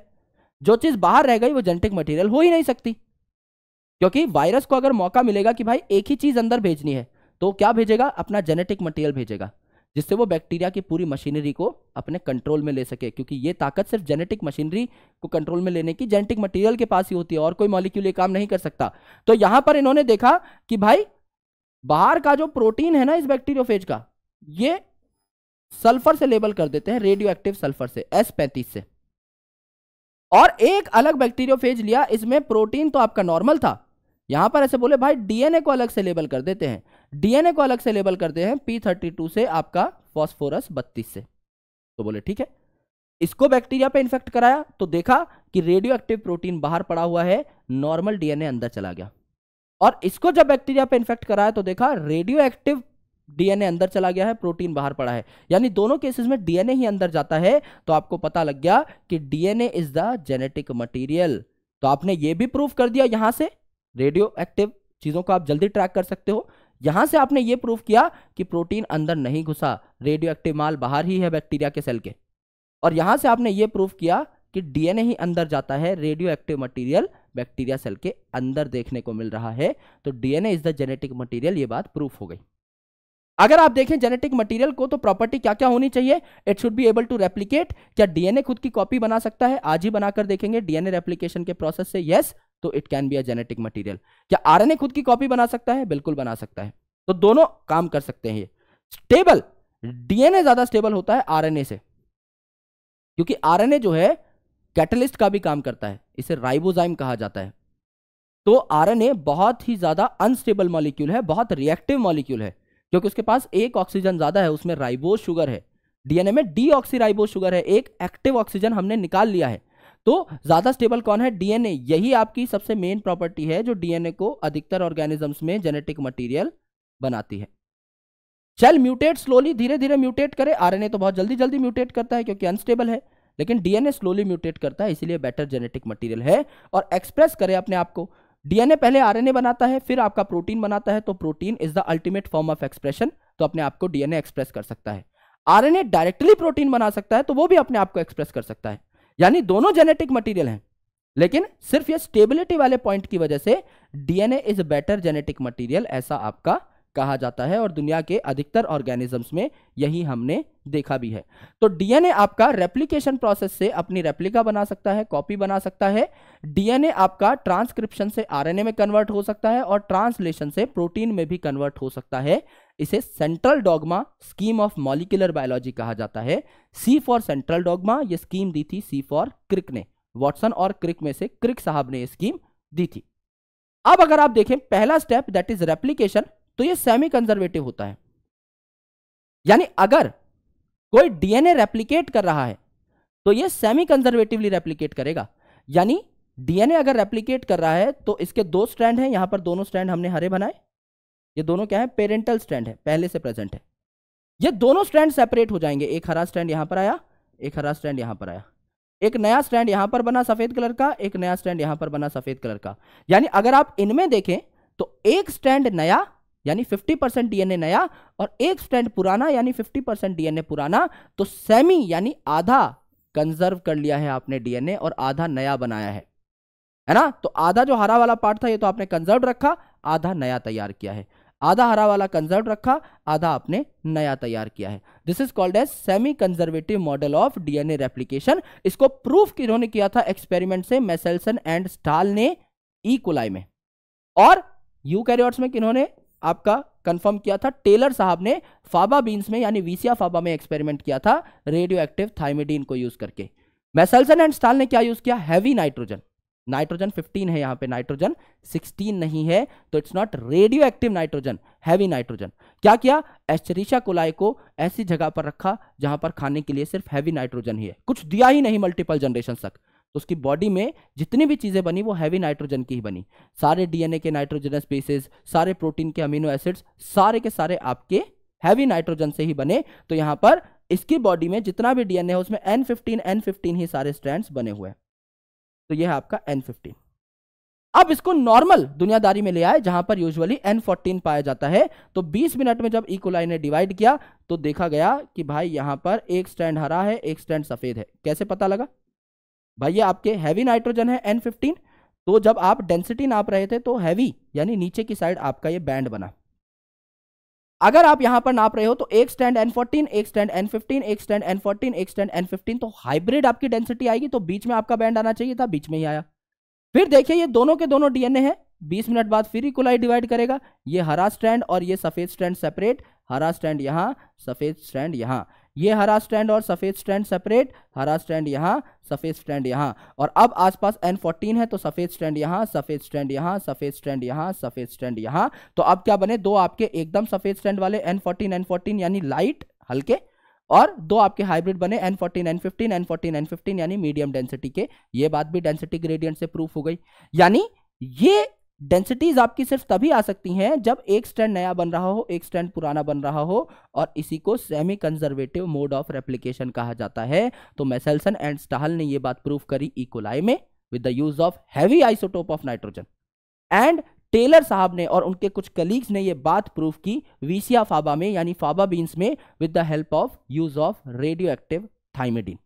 जो चीज़ बाहर रह गई वो जेनेटिक मटीरियल हो ही नहीं सकती क्योंकि वायरस को अगर मौका मिलेगा कि भाई एक ही चीज़ अंदर भेजनी है तो क्या भेजेगा अपना जेनेटिक मटेरियल भेजेगा जिससे वो बैक्टीरिया की पूरी मशीनरी को अपने कंट्रोल में ले सके क्योंकि ये ताकत सिर्फ जेनेटिक मशीनरी को कंट्रोल में लेने की जेनेटिक मटेरियल के पास ही होती है और कोई मॉलिक्यूल ये काम नहीं कर सकता तो यहां पर इन्होंने देखा कि भाई बाहर का जो प्रोटीन है ना इस बैक्टीरियोफेज का ये सल्फर से लेबल कर देते हैं रेडियो एक्टिव सल्फर से एस पैंतीस से और एक अलग बैक्टीरियोफेज लिया इसमें प्रोटीन तो आपका नॉर्मल था यहां पर ऐसे बोले भाई डीएनए को अलग से लेबल कर देते हैं डीएनए को अलग से लेबल करते हैं पी थर्टी टू से आपका फॉस्फोरस बत्तीस से तो बोले ठीक है इसको बैक्टीरिया पे इन्फेक्ट कराया तो देखा कि रेडियो एक्टिव प्रोटीन बाहर पड़ा हुआ है नॉर्मल डीएनए अंदर चला गया और इसको जब बैक्टीरिया पे इन्फेक्ट कराया तो देखा रेडियो एक्टिव डीएनए अंदर चला गया है प्रोटीन बाहर पड़ा है यानी दोनों केसेस में डीएनए ही अंदर जाता है तो आपको पता लग गया कि DNA is the genetic material तो आपने ये भी प्रूफ कर दिया यहां से रेडियो एक्टिव चीजों को आप जल्दी ट्रैक कर सकते हो यहां से आपने ये प्रूफ किया कि प्रोटीन अंदर नहीं घुसा रेडियो एक्टिव माल बाहर ही है बैक्टीरिया के सेल के और यहां से आपने ये प्रूफ किया कि डीएनए ही अंदर जाता है radio active material bacteria cell के अंदर देखने को मिल रहा है तो DNA is the genetic material ये बात प्रूफ हो गई अगर आप देखें जेनेटिक मटेरियल को तो प्रॉपर्टी क्या क्या होनी चाहिए it should be able to replicate क्या डीएनए खुद की कॉपी बना सकता है आज ही बनाकर देखेंगे डीएनए रेप्लीकेशन के प्रोसेस से यस yes, तो it can be a genetic material क्या आर खुद की कॉपी बना सकता है बिल्कुल बना सकता है तो दोनों काम कर सकते हैं ये स्टेबल डीएनए ज्यादा स्टेबल होता है आरएनए से क्योंकि आरएनए जो है कैटलिस्ट का भी काम करता है इसे राइबोजाइम कहा जाता है तो आरएनए बहुत ही ज्यादा अनस्टेबल मॉलिक्यूल है बहुत रिएक्टिव मॉलिक्यूल है क्योंकि उसके पास एक ऑक्सीजन ज्यादा है उसमें राइबोज शुगर है डीएनए में डी शुगर है एक एक्टिव ऑक्सीजन हमने निकाल लिया है तो ज्यादा स्टेबल कौन है डीएनए यही आपकी सबसे मेन प्रॉपर्टी है जो डीएनए को अधिकतर ऑर्गेनिजम्स में जेनेटिक मटीरियल बनाती है चल म्यूटेट स्लोली धीरे धीरे म्यूटेट करे आरएनए तो बहुत जल्दी जल्दी म्यूटेट करता है क्योंकि अनस्टेबल है लेकिन डीएनए स्लोली म्यूटेट करता है इसीलिए बेटर जेनेटिक मटेरियल है और एक्सप्रेस करे अपने आप को डीएनए पहले आरएनए बनाता है फिर आपका प्रोटीन बनाता है तो protein is the ultimate form of expression तो अपने आप को डीएनए एक्सप्रेस कर सकता है आरएनए डायरेक्टली प्रोटीन बना सकता है तो वो भी अपने आप को एक्सप्रेस कर सकता है यानी दोनों जेनेटिक मटीरियल हैं लेकिन सिर्फ ये स्टेबिलिटी वाले पॉइंट की वजह से DNA is better genetic material ऐसा आपका कहा जाता है और दुनिया के अधिकतर ऑर्गेनिजम्स में यही हमने देखा भी है तो डीएनए आपका रेप्लिकेशन प्रोसेस से अपनी रेप्लिका बना सकता है कॉपी बना सकता है डीएनए आपका ट्रांसक्रिप्शन से आरएनए में कन्वर्ट हो सकता है और ट्रांसलेशन से प्रोटीन में भी कन्वर्ट हो सकता है इसे central dogma scheme of molecular biology कहा जाता है सी फॉर सेंट्रल डॉगमा ये स्कीम दी थी सी फॉर क्रिक ने वॉटसन और क्रिक में से क्रिक साहब ने यह स्कीम दी थी अब अगर आप देखें पहला स्टेप दैट इज रेप्लीकेशन तो यह सेमी कंजर्वेटिव होता है यानी अगर कोई डीएनए रेप्लीकेट कर रहा है तो यह सेमी कंजर्वेटिवली रेप्लीकेट करेगा यानी डीएनए अगर रेप्लीकेट कर रहा है तो इसके दो स्ट्रैंड हैं यहां पर दोनों स्ट्रैंड हमने हरे बनाए ये दोनों क्या है पेरेंटल स्टैंड है पहले से प्रेजेंट है ये दोनों स्टैंड सेपरेट हो जाएंगे एक हरा स्टैंड यहां पर आया एक हरा स्टैंड यहां पर आया एक नया स्टैंड यहां पर बना सफ़ेद कलर का एक नया स्टैंड यहां पर बना सफ़ेद कलर का यानी अगर आप इनमें देखें तो एक स्टैंड नया यानी 50 परसेंट डीएनए नया और एक स्टैंड पुराना यानी 50 परसेंट डीएनए पुराना तो सेमी यानी आधा कंजर्व कर लिया है आपने डीएनए और आधा नया बनाया है है ना तो आधा जो हरा वाला पार्ट था ये तो आपने कंजर्व रखा आधा नया तैयार किया है आधा हरा वाला कंजर्व रखा आधा आपने नया तैयार किया है this is called as semi conservative model of DNA replication इसको प्रूफ किन्होंने किया था एक्सपेरिमेंट से मेसेल्सन एंड स्टाल ने ईकुलाई e में और यू यूकैरियोट्स में किन्होंने आपका कंफर्म किया था टेलर साहब ने फाबा बीन्स में यानी वीसिया फाबा में एक्सपेरिमेंट किया था रेडियो एक्टिव थाइमेडीन को यूज करके मेसेल्सन एंड स्टाल ने क्या यूज किया हैवी नाइट्रोजन नाइट्रोजन 15 है यहाँ पे नाइट्रोजन 16 नहीं है तो it's not radio active nitrogen heavy nitrogen क्या किया एस्टरीशा कोलाई को ऐसी जगह पर रखा जहां पर खाने के लिए सिर्फ हैवी नाइट्रोजन ही है कुछ दिया ही नहीं मल्टीपल जनरेशन तक तो उसकी बॉडी में जितनी भी चीज़ें बनी वो हैवी नाइट्रोजन की ही बनी सारे डीएनए के नाइट्रोजनस स्पेसिस सारे प्रोटीन के अमीनो एसिड्स सारे के सारे आपके हैवी नाइट्रोजन से ही बने तो यहां पर इसकी बॉडी में जितना भी डीएनए है उसमें एन फिफ्टीन एन फिफ्टीन ही सारे स्ट्रैंड्स बने हुए हैं तो ये है आपका एन फिफ्टीन अब इसको नॉर्मल दुनियादारी में ले आए जहां पर यूजुअली एन फोर्टीन पाया जाता है तो 20 मिनट में जब इकोलाई ने डिवाइड किया तो देखा गया कि भाई यहां पर एक स्टैंड हरा है एक स्टैंड सफेद है कैसे पता लगा भाई ये आपके हैवी नाइट्रोजन है एन फिफ्टीन तो जब आप डेंसिटी नाप रहे थे तो हैवी यानी नीचे की साइड आपका ये बैंड बना अगर आप यहां पर नाप रहे हो तो एक स्टैंड एन फोर्टीन एक स्टैंड एन फिफ्टीन एक स्टैंड एन फोर्टीन एक स्टैंड एन फिफ्टीन तो हाइब्रिड आपकी डेंसिटी आएगी तो बीच में आपका बैंड आना चाहिए था बीच में ही आया फिर देखिए ये दोनों के दोनों डीएनए हैं 20 मिनट बाद फिर इकुलाई डिवाइड करेगा ये हरा स्टैंड और ये सफेद स्टैंड सेपरेट हरा स्टैंड यहां सफेद स्टैंड यहां ये हरा स्टैंड और सफ़ेद स्टैंड सेपरेट हरा स्टैंड यहाँ सफ़ेद स्टैंड यहाँ और अब आसपास N14 है तो सफ़ेद स्टैंड यहाँ सफ़ेद स्टैंड यहाँ सफ़ेद स्टैंड यहाँ सफ़ेद स्टैंड यहाँ तो अब क्या बने दो आपके एकदम सफ़ेद स्टैंड वाले एन फोर्टीन एन फोर्टीन यानी लाइट हल्के और दो आपके हाइब्रिड बने N fourteen N fifteen N fourteen N fifteen यानी मीडियम डेंसिटी के ये बात भी डेंसिटी ग्रेडियंट से प्रूफ हो गई यानी ये डेंसिटीज आपकी सिर्फ तभी आ सकती हैं जब एक स्टैंड नया बन रहा हो एक स्टैंड पुराना बन रहा हो और इसी को semi conservative mode of replication कहा जाता है तो मैसेल्सन एंड स्टाहल ने यह बात प्रूव करी इकोलाई में with the use of heavy isotope of nitrogen and Taylor साहब ने और उनके कुछ कलीग्स ने यह बात प्रूव की वीसिया फाबा में यानी फाबा बीन्स में with the help of use of radio active thymidine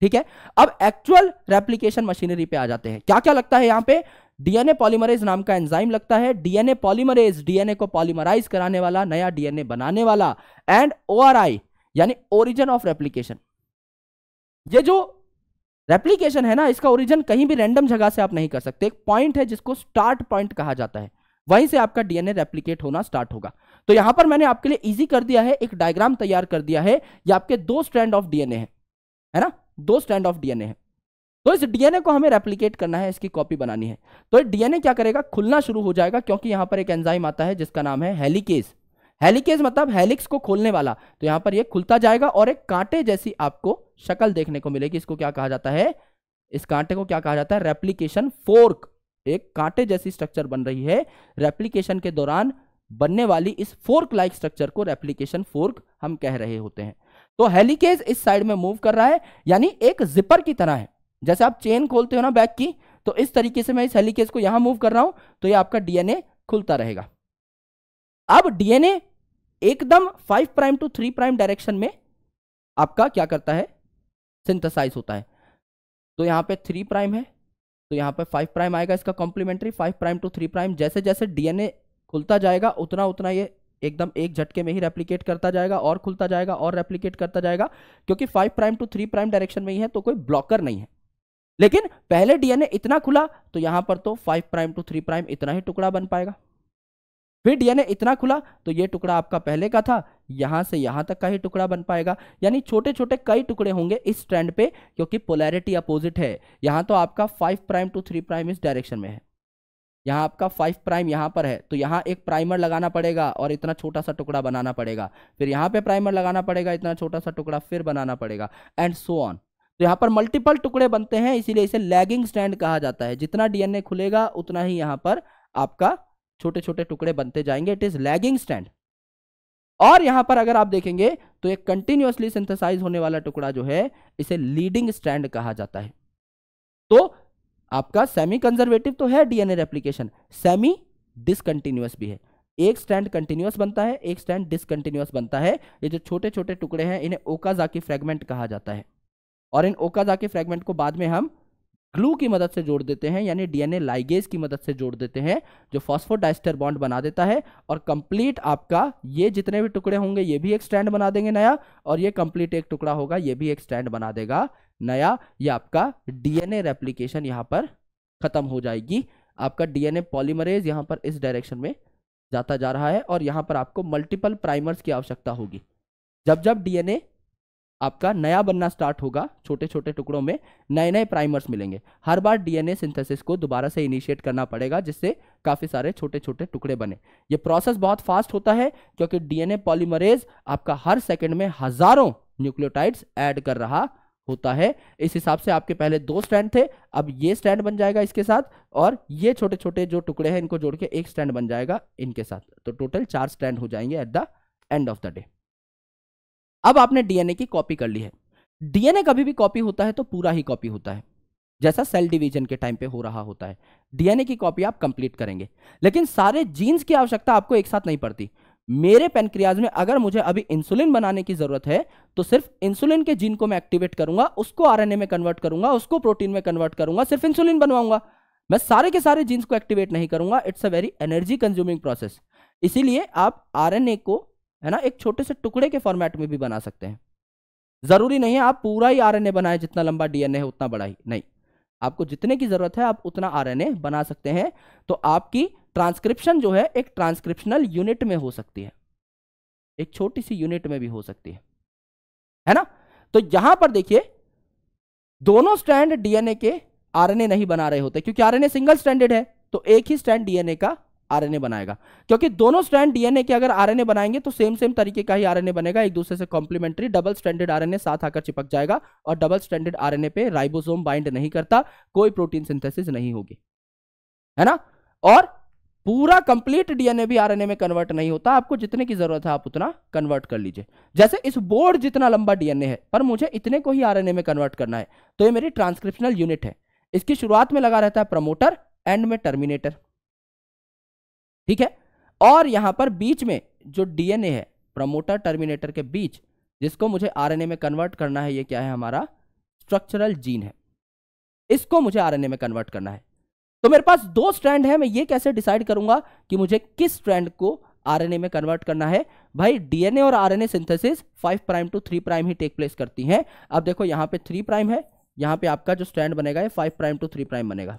ठीक है अब एक्चुअल रेप्लीकेशन मशीनरी पे आ जाते हैं क्या क्या लगता है यहां पे डीएनए पॉलीमरेज नाम का एंजाइम लगता है डीएनए पॉलीमरेज डीएनए को पॉलीमराइज कराने वाला नया डीएनए बनाने वाला एंड ओआरआई यानी ओरिजिन ऑफ रेप्लीकेशन ये जो रेप्लीकेशन है ना इसका ओरिजिन कहीं भी रैंडम जगह से आप नहीं कर सकते एक पॉइंट है जिसको स्टार्ट पॉइंट कहा जाता है वहीं से आपका डीएनए रेप्लीकेट होना स्टार्ट होगा तो यहां पर मैंने आपके लिए इजी कर दिया है एक डायग्राम तैयार कर दिया है ये आपके दो स्टैंड ऑफ डीएनए है है ना दो स्टैंड ऑफ डीएनए है तो इस डीएनए को हमें रेप्लीकेट करना है इसकी कॉपी बनानी है तो डीएनए क्या करेगा खुलना शुरू हो जाएगा क्योंकि यहां पर एक एंजाइम आता है जिसका नाम है हेलीकेस हेलिकेज मतलब हेलिक्स को खोलने वाला तो यहां पर ये खुलता जाएगा और एक कांटे जैसी आपको शक्ल देखने को मिलेगी इसको क्या कहा जाता है इस कांटे को क्या कहा जाता है रेप्लीकेशन फोर्क एक कांटे जैसी स्ट्रक्चर बन रही है रेप्लीकेशन के दौरान बनने वाली इस फोर्क लाइक स्ट्रक्चर को रेप्लीकेशन फोर्क हम कह रहे होते हैं तो हेलीकेज इस साइड में मूव कर रहा है यानी एक जिपर की तरह है जैसे आप चेन खोलते हो ना बैग की तो इस तरीके से मैं इस हेलीकेस को यहां मूव कर रहा हूं तो ये आपका डीएनए खुलता रहेगा अब डीएनए एकदम five prime to three prime direction में आपका क्या करता है सिंथेसाइज होता है तो यहां पे थ्री प्राइम है तो यहां पे फाइव प्राइम आएगा इसका complementary five prime to three prime जैसे जैसे डीएनए खुलता जाएगा उतना उतना ये एकदम एक झटके में ही रेप्लीकेट करता जाएगा और खुलता जाएगा और रेप्लीकेट करता जाएगा क्योंकि five prime to three prime direction में ही है तो कोई ब्लॉकर नहीं है लेकिन पहले डीएनए इतना खुला तो यहां पर तो five prime to three prime इतना ही टुकड़ा बन पाएगा फिर डीएनए इतना खुला तो ये टुकड़ा आपका पहले का था यहां से यहां तक का ही टुकड़ा बन पाएगा यानी छोटे छोटे कई टुकड़े होंगे इस ट्रेंड पे क्योंकि पोलैरिटी अपोजिट है यहां तो आपका five prime to three prime इस डायरेक्शन में है यहाँ आपका फाइव प्राइम यहां पर है तो यहाँ एक प्राइमर लगाना पड़ेगा और इतना छोटा सा टुकड़ा बनाना पड़ेगा फिर यहाँ पर प्राइमर लगाना पड़ेगा इतना छोटा सा टुकड़ा फिर बनाना पड़ेगा एंड सो ऑन तो यहाँ पर मल्टीपल टुकड़े बनते हैं इसीलिए इसे लैगिंग स्टैंड कहा जाता है जितना डीएनए खुलेगा उतना ही यहाँ पर आपका छोटे छोटे टुकड़े बनते जाएंगे इट इज लैगिंग स्टैंड और यहाँ पर अगर आप देखेंगे तो एक कंटिन्यूसली सिंथेसाइज होने वाला टुकड़ा जो है इसे लीडिंग स्टैंड कहा जाता है तो आपका सेमी कंजर्वेटिव तो है डीएनए रेप्लीकेशन सेमी डिसकंटिन्यूस भी है एक स्टैंड कंटिन्यूस बनता है एक स्टैंड डिसकंटिन्यूस बनता है ये जो छोटे छोटे टुकड़े हैं इन्हें ओकाजाकी फ्रेगमेंट कहा जाता है और इन ओकाजा के फ्रेगमेंट को बाद में हम ग्लू की मदद से जोड़ देते हैं यानी डीएनए लाइगेज की मदद से जोड़ देते हैं जो फॉस्फोडाइस्टर बॉन्ड बना देता है और कंप्लीट आपका ये जितने भी टुकड़े होंगे ये भी एक स्टैंड बना देंगे नया और ये कंप्लीट एक टुकड़ा होगा ये भी एक स्टैंड बना देगा नया ये आपका डीएनए रेप्लीकेशन यहाँ पर खत्म हो जाएगी आपका डीएनए पॉलीमरेज यहाँ पर इस डायरेक्शन में जाता जा रहा है और यहाँ पर आपको मल्टीपल प्राइमर्स की आवश्यकता होगी जब जब डीएनए आपका नया बनना स्टार्ट होगा छोटे छोटे टुकड़ों में नए नए प्राइमर्स मिलेंगे हर बार डीएनए सिंथेसिस को दोबारा से इनिशिएट करना पड़ेगा जिससे काफ़ी सारे छोटे छोटे टुकड़े बने ये प्रोसेस बहुत फास्ट होता है क्योंकि डीएनए पॉलीमरेज आपका हर सेकंड में हज़ारों न्यूक्लियोटाइड्स ऐड कर रहा होता है इस हिसाब से आपके पहले दो स्टैंड थे अब ये स्टैंड बन जाएगा इसके साथ और ये छोटे छोटे जो टुकड़े हैं इनको जोड़ के एक स्टैंड बन जाएगा इनके साथ तो टोटल चार स्टैंड हो जाएंगे at the end of the day अब आपने डीएनए की कॉपी कर ली है डीएनए कभी भी कॉपी होता है तो पूरा ही कॉपी होता है जैसा सेल डिवीजन के टाइम पे हो रहा होता है डीएनए की कॉपी आप कंप्लीट करेंगे लेकिन सारे जीन्स की आवश्यकता आपको एक साथ नहीं पड़ती मेरे पेनक्रियाज में अगर मुझे अभी इंसुलिन बनाने की जरूरत है तो सिर्फ इंसुलिन के जीन को मैं एक्टिवेट करूंगा उसको आरएनए में कन्वर्ट करूंगा उसको प्रोटीन में कन्वर्ट करूंगा सिर्फ इंसुलिन बनवाऊंगा मैं सारे के सारे जीन्स को एक्टिवेट नहीं करूंगा it's a very energy consuming process इसीलिए आप आरएनए को है ना एक छोटे से टुकड़े के फॉर्मेट में भी बना सकते हैं ज़रूरी नहीं है आप पूरा ही आरएनए बनाएं जितना लंबा डीएनए है उतना बड़ा ही नहीं आपको जितने की ज़रूरत है आप उतना आरएनए बना सकते हैं तो आपकी ट्रांसक्रिप्शन जो है एक ट्रांसक्रिप्शनल यूनिट में हो सकती है एक छोटी सी यूनिट में भी हो सकती है है ना तो यहां पर देखिए दोनों स्टैंड डीएनए के आरएनए नहीं बना रहे होते क्योंकि आरएनए सिंगल स्टैंडर्ड है तो एक ही स्टैंड डीएनए का आरएनए बनाएगा क्योंकि दोनों स्ट्रैंड डीएनए के अगर आरएनए बनाएंगे तो सेम सेम तरीके का ही आरएनए बनेगा एक दूसरे से कॉम्प्लीमेंट्री डबल स्टैंडर्ड आरएनए साथ आकर चिपक जाएगा और डबल स्टैंडर्ड आरएनए पे राइबोसोम बाइंड नहीं करता कोई प्रोटीन सिंथेसिस नहीं होगी है ना और पूरा कंप्लीट डीएनए भी आरएनए में कन्वर्ट नहीं होता आपको जितने की जरूरत है आप उतना कन्वर्ट कर लीजिए जैसे इस बोर्ड जितना लंबा डीएनए है पर मुझे इतने को ही आरएनए में कन्वर्ट करना है तो ये मेरी ट्रांसक्रिप्शनल यूनिट है इसकी शुरुआत में लगा रहता है प्रमोटर एंड में टर्मिनेटर ठीक है और यहां पर बीच में जो डीएनए है प्रमोटर टर्मिनेटर के बीच जिसको मुझे आरएनए में कन्वर्ट करना है ये क्या है हमारा स्ट्रक्चरल जीन है इसको मुझे आरएनए में कन्वर्ट करना है तो मेरे पास दो स्ट्रैंड है मैं ये कैसे डिसाइड करूंगा कि मुझे किस स्ट्रैंड को आरएनए में कन्वर्ट करना है भाई डीएनए और RNA synthesis 5 prime to 3 prime ही टेक प्लेस करती हैं अब देखो यहां पे 3 प्राइम है यहां पे आपका जो स्ट्रैंड बनेगा ये 5 प्राइम टू 3 प्राइम बनेगा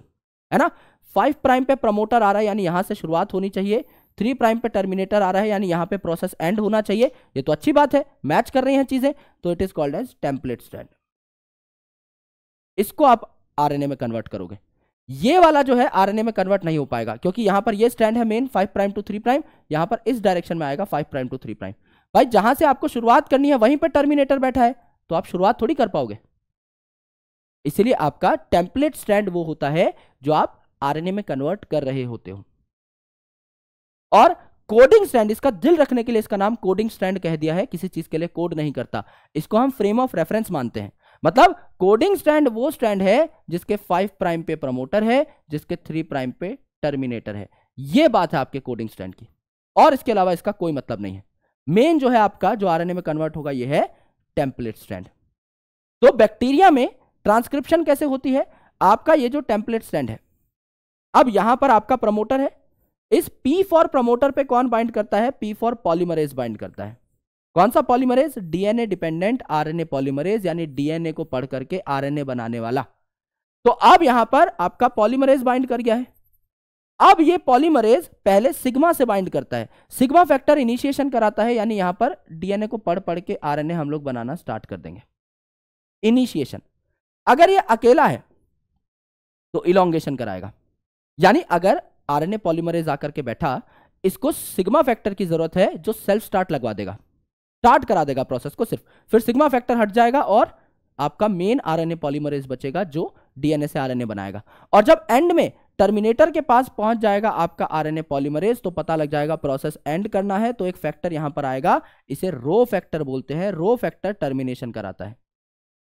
है ना फाइव प्राइम पे प्रमोटर आ रहा है यानी यहाँ से शुरुआत होनी चाहिए थ्री प्राइम पे टर्मिनेटर आ रहा है यानी यहाँ पे प्रोसेस एंड होना चाहिए ये तो अच्छी बात है मैच कर रही हैं चीज़ें तो it is called as template stand इसको आप आर में कन्वर्ट करोगे ये वाला जो है आर में कन्वर्ट नहीं हो पाएगा क्योंकि यहाँ पर ये स्टैंड है main five prime to three prime यहाँ पर इस डायरेक्शन में आएगा five prime to three prime भाई जहाँ से आपको शुरुआत करनी है वहीं पर टर्मिनेटर बैठा है तो आप शुरुआत थोड़ी कर पाओगे इसलिए आपका टेम्पलेट स्टैंड वो होता है जो आप आरएनए में कन्वर्ट कर रहे होते हो और कोडिंग स्टैंड इसका दिल रखने के लिए इसका नाम कोडिंग स्टैंड कह दिया है किसी चीज के लिए कोड नहीं करता इसको हम फ्रेम ऑफ रेफरेंस मानते हैं मतलब कोडिंग स्टैंड वो स्टैंड है जिसके फाइव प्राइम पे प्रमोटर है जिसके थ्री प्राइम पे टर्मिनेटर है ये बात है आपके कोडिंग स्टैंड की और इसके अलावा इसका कोई मतलब नहीं है मेन जो है आपका जो आरएनए में कन्वर्ट होगा ये है टेम्पलेट स्टैंड तो बैक्टीरिया में ट्रांसक्रिप्शन कैसे होती है आपका ये जो टेम्पलेट स्टैंड है अब यहां पर आपका प्रमोटर है इस पी फॉर प्रमोटर पे कौन बाइंड करता है पी फॉर पॉलीमरेज बाइंड करता है कौन सा polymerase DNA dependent RNA polymerase यानी डीएनए को पढ़ करके आरएनए बनाने वाला तो अब यहां पर आपका पॉलीमरेज बाइंड कर गया है अब ये पॉलीमरेज पहले सिग्मा से बाइंड करता है सिग्मा फैक्टर इनिशिएशन कराता है यानी यहां पर डीएनए को पढ़ पढ़ के आरएनए हम लोग बनाना स्टार्ट कर देंगे इनिशिएशन अगर ये अकेला है तो इलांगेशन कराएगा यानी अगर आरएनए पॉलीमरेज आकर के बैठा इसको सिग्मा फैक्टर की जरूरत है जो सेल्फ स्टार्ट लगवा देगा स्टार्ट करा देगा प्रोसेस को सिर्फ फिर सिग्मा फैक्टर हट जाएगा और आपका मेन आरएनए पॉलीमरेज बचेगा जो डीएनए से आरएनए बनाएगा और जब एंड में टर्मिनेटर के पास पहुंच जाएगा आपका आरएनए पॉलीमरेज तो पता लग जाएगा प्रोसेस एंड करना है तो एक फैक्टर यहां पर आएगा इसे रो फैक्टर बोलते हैं रो फैक्टर टर्मिनेशन कराता है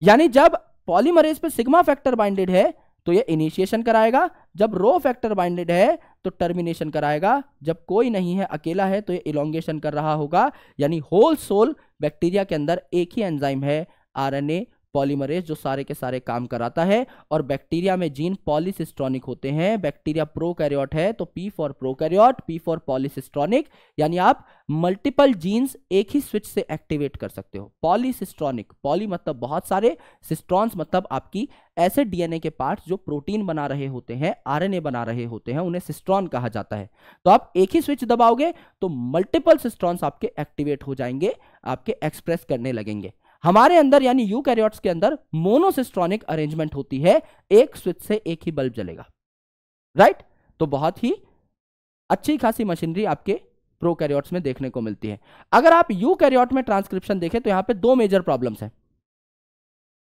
यानी जब पॉलीमरेज पे सिग्मा फैक्टर बाइंडेड है तो ये इनिशिएशन कराएगा जब रो फैक्टर बाइंडेड है तो टर्मिनेशन कराएगा जब कोई नहीं है अकेला है तो ये इलोंगेशन कर रहा होगा यानी होल सोल बैक्टीरिया के अंदर एक ही एंजाइम है आरएनए पॉलीमरेज जो सारे के सारे काम कराता है और बैक्टीरिया में जीन पॉलिसिस्ट्रॉनिक होते हैं बैक्टीरिया प्रोकैरियोट है तो P for prokaryote P for polycistronic यानी आप मल्टीपल जीन्स एक ही स्विच से एक्टिवेट कर सकते हो पॉलीसिस्ट्रॉनिक पॉली मतलब बहुत सारे सिस्ट्रॉन्स मतलब आपकी ऐसे डीएनए के पार्ट्स जो प्रोटीन बना रहे होते हैं आरएनए बना रहे होते हैं उन्हें सिस्ट्रॉन कहा जाता है तो आप एक ही स्विच दबाओगे तो मल्टीपल सिस्ट्रॉन्स आपके एक्टिवेट हो जाएंगे आपके एक्सप्रेस करने लगेंगे हमारे अंदर यानी यू के अंदर मोनोसिस्ट्रॉनिक अरेंजमेंट होती है एक स्विच से एक ही बल्ब जलेगा राइट तो बहुत ही अच्छी खासी मशीनरी आपके प्रो में देखने को मिलती है अगर आप यू में ट्रांसक्रिप्शन देखें तो यहां पर दो मेजर प्रॉब्लम है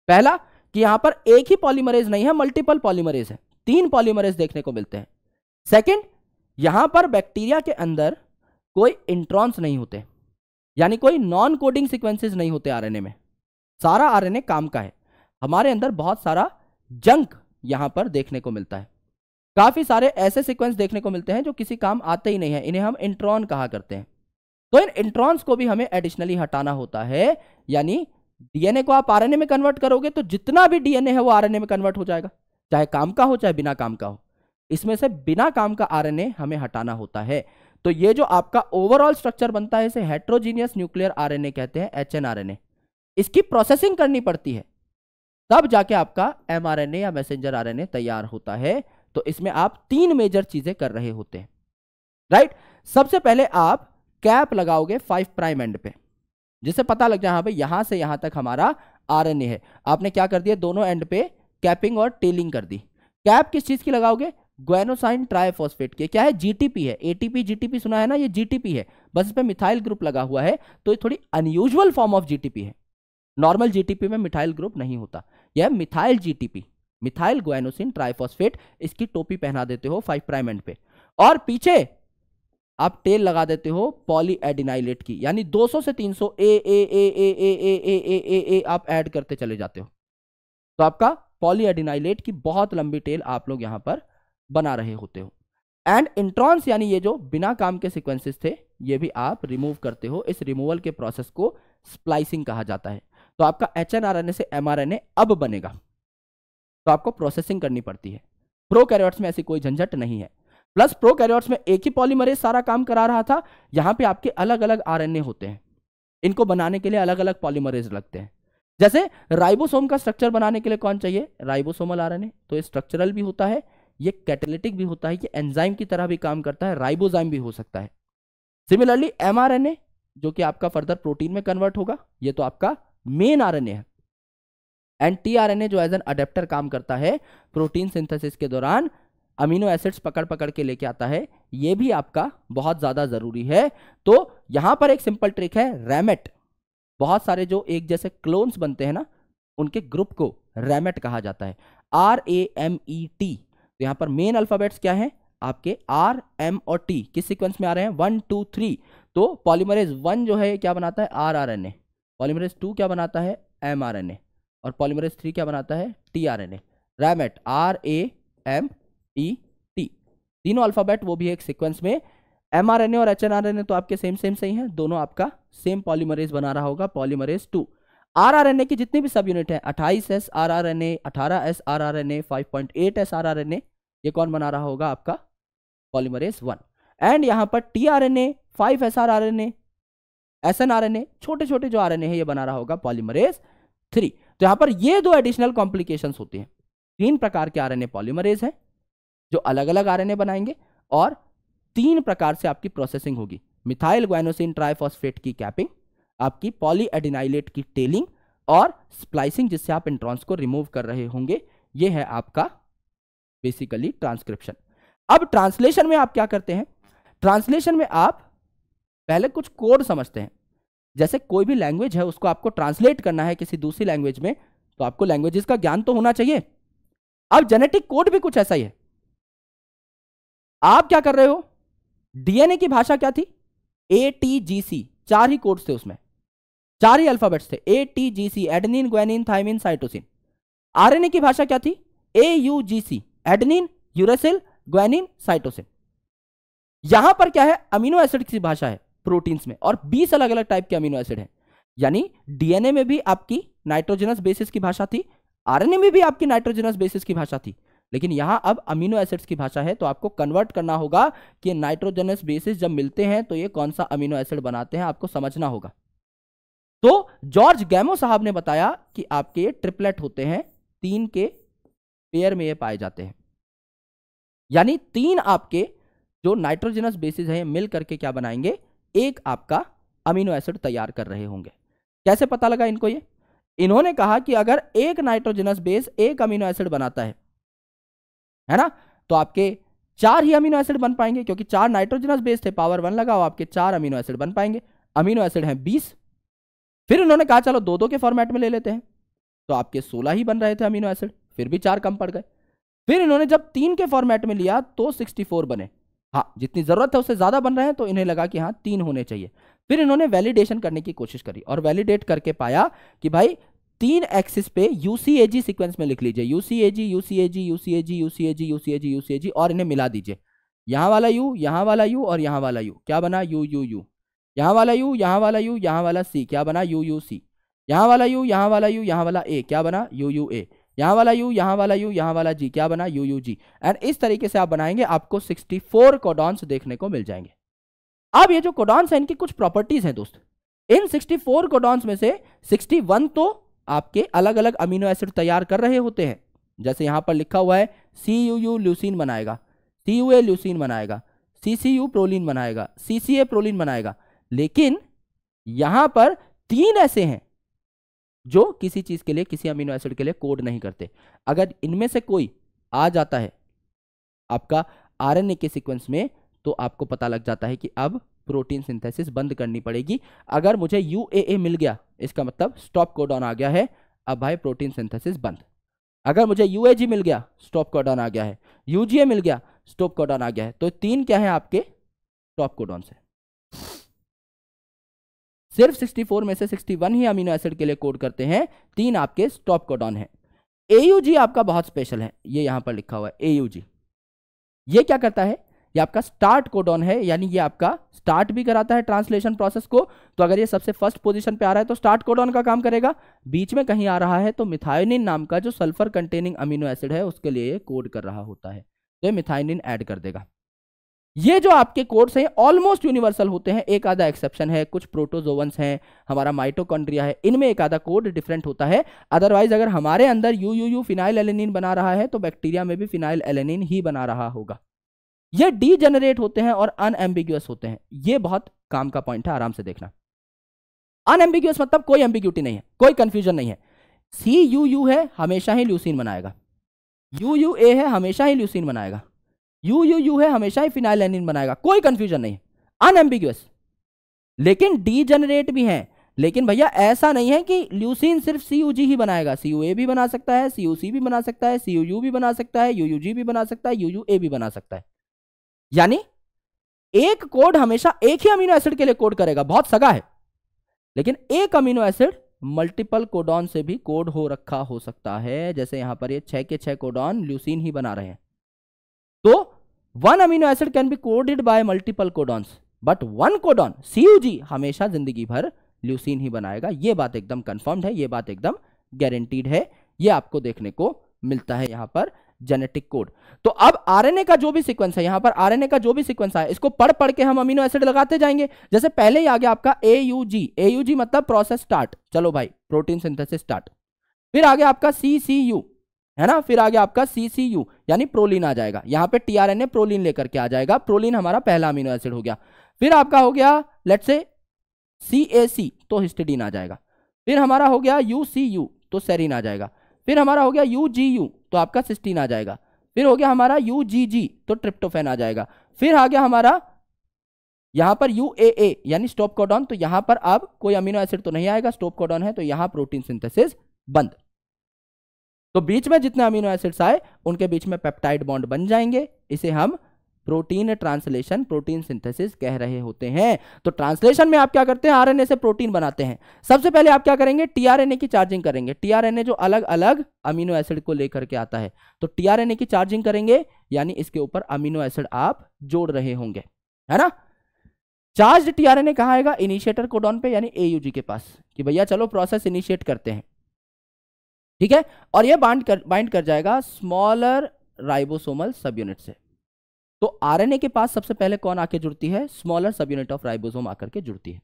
पहला कि यहां पर एक ही पॉलीमरेज नहीं है मल्टीपल पॉलीमरेज है तीन पॉलीमरेज देखने को मिलते हैं सेकंड यहां पर बैक्टीरिया के अंदर कोई इंट्रॉन्स नहीं होते यानी कोई नॉन कोडिंग सीक्वेंसेस नहीं होते आरएनए में सारा आरएनए काम का है हमारे अंदर बहुत सारा जंक यहां पर देखने को मिलता है काफी सारे ऐसे सीक्वेंस देखने को मिलते हैं जो किसी काम आते ही नहीं है इन्हें हम इंट्रॉन कहा करते हैं तो इन इंट्रॉन्स को भी हमें एडिशनली हटाना होता है यानी डीएनए को आप आरएनए में कन्वर्ट करोगे तो जितना भी डीएनए है वो आरएनए में कन्वर्ट हो जाएगा चाहे काम का हो चाहे बिना काम का हो इसमें से बिना काम का आरएनए हमें हटाना होता है तो ये जो आपका ओवरऑल स्ट्रक्चर बनता है इसे हेट्रोजीनियस न्यूक्लियर आरएनए कहते हैं H N R N A इसकी प्रोसेसिंग करनी पड़ती है तब जाके आपका एम या मैसेंजर आर तैयार होता है तो इसमें आप तीन मेजर चीजें कर रहे होते हैं राइट सबसे पहले आप कैप लगाओगे फाइव प्राइम एंड पे जिससे पता लग जाए हाँ भाई यहां से यहां तक हमारा आरएनए है आपने क्या कर दिया दोनों एंड पे कैपिंग और टेलिंग कर दी कैप किस चीज की लगाओगे ग्वेनोसाइन ट्राइफॉस्फेट के क्या है जीटीपी है एटीपी जीटीपी सुना है ना ये जीटीपी है बस इसमें मिथाइल ग्रुप लगा हुआ है तो ये थोड़ी अनयूजल फॉर्म ऑफ जीटीपी है नॉर्मल जीटीपी में मिथाइल ग्रुप नहीं होता यह methyl GTP methyl guanosine triphosphate इसकी टोपी पहना देते हो फाइव प्राइम एंड पे और पीछे आप टेल लगा देते हो पॉलीएडिनाइलेट की यानी 200 से 300 ए ए ए ए ए ए ए ए ए ए आप ऐड करते चले जाते हो तो आपका पॉलीएडिनाइलेट की बहुत लंबी टेल आप लोग यहां पर बना रहे होते हो एंड इंट्रॉन्स यानी ये जो बिना काम के सिक्वेंसेस थे ये भी आप रिमूव करते हो इस रिमूवल के प्रोसेस को स्प्लाइसिंग कहा जाता है तो आपका H N R N A से एम आर एन ए अब बनेगा तो आपको प्रोसेसिंग करनी पड़ती है प्रो कैरियॉट्स में ऐसी कोई झंझट नहीं है प्लस प्रो कैरियॉट्स में एक ही पॉलीमरेज सारा काम करा रहा था यहाँ पे आपके अलग अलग आर एन ए होते हैं इनको बनाने के लिए अलग अलग पॉलीमरेज लगते हैं जैसे राइबोसोम का स्ट्रक्चर बनाने के लिए कौन चाहिए राइबोसोमल आरएनए तो ये स्ट्रक्चरल भी होता है ये कैटेलिटिक भी होता है ये एंजाइम की तरह भी काम करता है राइबोजाइम भी हो सकता है सिमिलरली एमआरएनए जो कि आपका फर्दर प्रोटीन में कन्वर्ट होगा ये तो आपका मेन आरएनए है एंड टीआरएनए जो एज एन अडेप्टर काम करता है प्रोटीन सिंथेसिस के दौरान अमीनो एसिड्स पकड़ पकड़ के लेके आता है ये भी आपका बहुत ज़्यादा ज़रूरी है तो यहाँ पर एक सिंपल ट्रिक है रेमेट बहुत सारे जो एक जैसे क्लोन्स बनते हैं ना उनके ग्रुप को रेमेट कहा जाता है R A M E T तो यहाँ पर मेन अल्फ़ाबेट्स क्या हैं आपके आर एम और टी किस सिक्वेंस में आ रहे हैं वन टू थ्री तो पॉलीमरेज वन जो है क्या बनाता है R R N A polymerase two क्या बनाता है एम आर एन ए और पॉलीमरेज थ्री क्या बनाता है T R N A RAMET R A M E T तीनों अल्फ़ाबेट वो भी एक सिक्वेंस में एम आर एन ए और H N R N A तो आपके सेम सेम सही हैं दोनों आपका सेम पॉलीमरेज बना रहा होगा polymerase two R R N A की जितनी भी सब यूनिट है अट्ठाईस S R R N A अठारह S R R N A five point eight S R R N A ये कौन बना रहा होगा आपका पॉलीमरेज वन एंड यहाँ पर T R N A five S R R N A S N R N A छोटे छोटे जो आर एन ए है ये बना रहा होगा पॉलीमरेज थ्री तो यहां पर ये दो एडिशनल कॉम्प्लिकेशन होते हैं तीन प्रकार के आर एन ए पॉलीमरेज है जो अलग अलग आर एन ए बनाएंगे और तीन प्रकार से आपकी प्रोसेसिंग होगी मिथाइल ग्वाइनोसिन ट्राइफॉस्फेट की कैपिंग आपकी पॉलीएडिनाइलेट की टेलिंग और स्प्लाइसिंग जिससे आप इंट्रॉन्स को रिमूव कर रहे होंगे ये है आपका बेसिकली ट्रांसक्रिप्शन अब ट्रांसलेशन में आप क्या करते हैं ट्रांसलेशन में आप पहले कुछ कोड समझते हैं जैसे कोई भी लैंग्वेज है उसको आपको ट्रांसलेट करना है किसी दूसरी लैंग्वेज में तो आपको लैंग्वेजेस का ज्ञान तो होना चाहिए अब जेनेटिक कोड भी कुछ ऐसा ही है आप क्या कर रहे हो डीएनए की भाषा क्या थी ए टी जी सी चार ही कोड्स थे उसमें चार ही अल्फाबेट्स थे A T G C adenine guanine thymine cytosine RNA की भाषा क्या थी A U G C adenine uracil guanine cytosine यहां पर क्या है अमीनो एसिड की भाषा है प्रोटीन्स में और 20 अलग अलग टाइप के अमीनो एसिड हैं यानी डीएनए में भी आपकी नाइट्रोजनस बेसिस की भाषा थी आरएनए में भी आपकी नाइट्रोजनस बेसिस की भाषा थी लेकिन यहाँ अब अमीनो एसिड्स की भाषा है तो आपको कन्वर्ट करना होगा कि नाइट्रोजनस बेसिस जब मिलते हैं तो ये कौन सा अमीनो एसिड बनाते हैं आपको समझना होगा तो जॉर्ज गैमो साहब ने बताया कि आपके ये ट्रिपलेट होते हैं तीन के पेयर में ये पाए जाते हैं यानी तीन आपके जो नाइट्रोजनस बेसिस हैं मिल करके क्या बनाएंगे एक आपका अमीनो एसिड तैयार कर रहे होंगे कैसे पता लगा इनको ये इन्होंने कहा कि अगर एक नाइट्रोजनस बेस एक अमीनो एसिड बनाता है है ना तो आपके चार ही अमीनो एसिड बन पाएंगे क्योंकि चार नाइट्रोजनस बेस थे पावर वन लगाओ आपके चार अमीनो एसिड बन पाएंगे अमीनो एसिड हैं बीस फिर उन्होंने कहा चलो दो दो के फॉर्मेट में ले लेते हैं तो आपके सोलह ही बन रहे थे अमीनो एसिड फिर भी चार कम पड़ गए फिर इन्होंने जब तीन के फॉर्मेट में लिया तो सिक्सटी फोर बने हाँ जितनी ज़रूरत है उससे ज़्यादा बन रहे हैं तो इन्हें लगा कि हाँ तीन होने चाहिए फिर इन्होंने वैलिडेशन करने की कोशिश करी और वैलिडेट करके पाया कि भाई तीन एक्सिस पे यूसीएजी सीक्वेंस में लिख लीजिए यूसीएजी यूसीएजी यूसीएजी यूसीएजी यूसीएजी यूसीएजी और इन्हें मिला दीजिए यहाँ वाला यू यहाँ वाला यू और यहाँ वाला यू क्या बना यू यू यू यहाँ वाला यू यहाँ वाला यू यहाँ वाला सी क्या बना यू यू सी यहाँ वाला यू यहाँ वाला यू यहाँ वाला ए क्या बना यू यू ए यहाँ वाला यू यहाँ वाला यू यहाँ वाला जी क्या बना यू यू जी एंड इस तरीके से आप बनाएंगे आपको 64 कोडॉन्स देखने को मिल जाएंगे अब ये जो कोडॉन्स हैं इनकी कुछ प्रॉपर्टीज हैं दोस्त इन 64 कोडॉन्स में से 61 तो आपके अलग अलग अमीनो एसिड तैयार कर रहे होते हैं जैसे यहाँ पर लिखा हुआ है सी यू यू ल्यूसिन बनाएगा सी यू ए ल्यूसिन बनाएगा सी सी यू प्रोलिन बनाएगा सी सी ए प्रोलिन बनाएगा लेकिन यहाँ पर तीन ऐसे हैं जो किसी चीज़ के लिए किसी अमीनो एसिड के लिए कोड नहीं करते अगर इनमें से कोई आ जाता है आपका आरएनए के सीक्वेंस में तो आपको पता लग जाता है कि अब प्रोटीन सिंथेसिस बंद करनी पड़ेगी अगर मुझे यू मिल गया इसका मतलब स्टॉप कोडॉन आ गया है अब भाई प्रोटीन सिंथेसिस बंद अगर मुझे यू मिल गया स्टॉप कोडॉन आ गया है यूजीए मिल गया स्टॉप कोडॉन आ गया है तो तीन क्या है आपके स्टॉप कोडॉन से सिर्फ 64 में से 61 ही अमीनो एसिड के लिए कोड करते हैं तीन आपके स्टॉप कोडॉन है ए आपका बहुत स्पेशल है ये यहां पर लिखा हुआ है ए ये क्या करता है ये आपका स्टार्ट कोडॉन है यानी ये आपका स्टार्ट भी कराता है ट्रांसलेशन प्रोसेस को तो अगर ये सबसे फर्स्ट पोजीशन पे आ रहा है तो स्टार्ट कोडॉन का काम करेगा बीच में कहीं आ रहा है तो मिथायोनिन नाम का जो सल्फर कंटेनिंग अमीनो एसिड है उसके लिए कोड कर रहा होता है तो ये मिथायोनिन ऐड कर देगा ये जो आपके कोर्स हैं ऑलमोस्ट यूनिवर्सल होते हैं एक आधा एक्सेप्शन है कुछ प्रोटोजोवंस हैं हमारा माइटोकॉन्ड्रिया है इनमें एक आधा कोड डिफरेंट होता है अदरवाइज अगर हमारे अंदर U U U phenylalanine बना रहा है तो बैक्टीरिया में भी फिनाइल एलेनिन ही बना रहा होगा ये जनरेट होते हैं और अनएम्बिग्यूस होते हैं ये बहुत काम का पॉइंट है आराम से देखना अनएम्बिग्यूस मतलब कोई एम्बिग्यूटी नहीं है कोई कंफ्यूजन नहीं है सी यू यू है हमेशा ही ल्यूसिन बनाएगा यू यू ए है हमेशा ही ल्यूसिन बनाएगा यू यू यू है हमेशा ही फिनाइल एनिन बनाएगा कोई कंफ्यूजन नहीं अनएम्बिग्यूस लेकिन डी जनरेट भी है लेकिन भैया ऐसा नहीं है कि ल्यूसिन सिर्फ सी यू जी ही बनाएगा सी यू ए भी बना सकता है सी यू सी भी बना सकता है सी यू यू भी बना सकता है यू यू जी भी बना सकता है यू यू ए भी बना सकता है यानी एक कोड हमेशा एक ही अमीनो एसिड के लिए कोड करेगा बहुत सगा है लेकिन एक अमीनो एसिड मल्टीपल कोडॉन से भी कोड हो रखा हो सकता है जैसे यहां पर ये छह के छह कोडॉन ल्यूसिन ही बना रहे हैं तो one amino acid can be coded by multiple codons but one codon CUG हमेशा जिंदगी भर ल्यूसीन ही बनाएगा ये बात एकदम कंफर्म्ड है ये बात एकदम गारंटीड है ये आपको देखने को मिलता है यहाँ पर जेनेटिक कोड तो अब आरएनए का जो भी सीक्वेंस है यहाँ पर आरएनए का जो भी सीक्वेंस है इसको पढ़ पढ़ के हम अमीनो एसिड लगाते जाएंगे जैसे पहले ही आ गया आपका ए यू जी ए यू जी मतलब प्रोसेस स्टार्ट चलो भाई प्रोटीन सिंथेसिस स्टार्ट फिर आ गया आपका सी सी यू है ना फिर आगे आपका सी सी यू यानी प्रोलिन आ जाएगा यहाँ पे T R N A proline लेकर के आ जाएगा प्रोलिन हमारा पहला अमीनो एसिड हो गया फिर आपका हो गया लेट से सी ए सी तो हिस्टिडीन आ जाएगा फिर हमारा हो गया यू सी यू तो सेरिन आ जाएगा फिर हमारा हो गया यू जी यू तो आपका सिस्टीन आ जाएगा फिर हो गया हमारा यू जी जी तो ट्रिप्टोफेन आ जाएगा फिर आ गया हमारा यहाँ पर यू ए ए यानी स्टॉप कोडॉन तो यहाँ पर अब कोई अमीनो एसिड तो नहीं आएगा स्टॉप कोडॉन है तो यहाँ प्रोटीन सिंथेसिस बंद तो बीच में जितने अमीनो एसिड्स आए उनके बीच में पेप्टाइड बॉन्ड बन जाएंगे इसे हम प्रोटीन ट्रांसलेशन प्रोटीन सिंथेसिस कह रहे होते हैं तो ट्रांसलेशन में आप क्या करते हैं आरएनए से प्रोटीन बनाते हैं सबसे पहले आप क्या करेंगे टीआरएनए की चार्जिंग करेंगे टीआरएनए जो अलग अलग अमीनो एसिड को लेकर के आता है तो टीआरएनए की चार्जिंग करेंगे यानी इसके ऊपर अमीनो एसिड आप जोड़ रहे होंगे है ना चार्ज टीआरएनए कहा आएगा इनिशिएटर कोडॉन पे यानी एयूजी के पास कि भैया चलो प्रोसेस इनिशिएट करते हैं ठीक है और ये बाइंड कर बाइंड कर जाएगा स्मॉलर राइबोसोमल सब यूनिट से तो आरएनए के पास सबसे पहले कौन आके जुड़ती है smaller subunit of ribosome आकर के जुड़ती है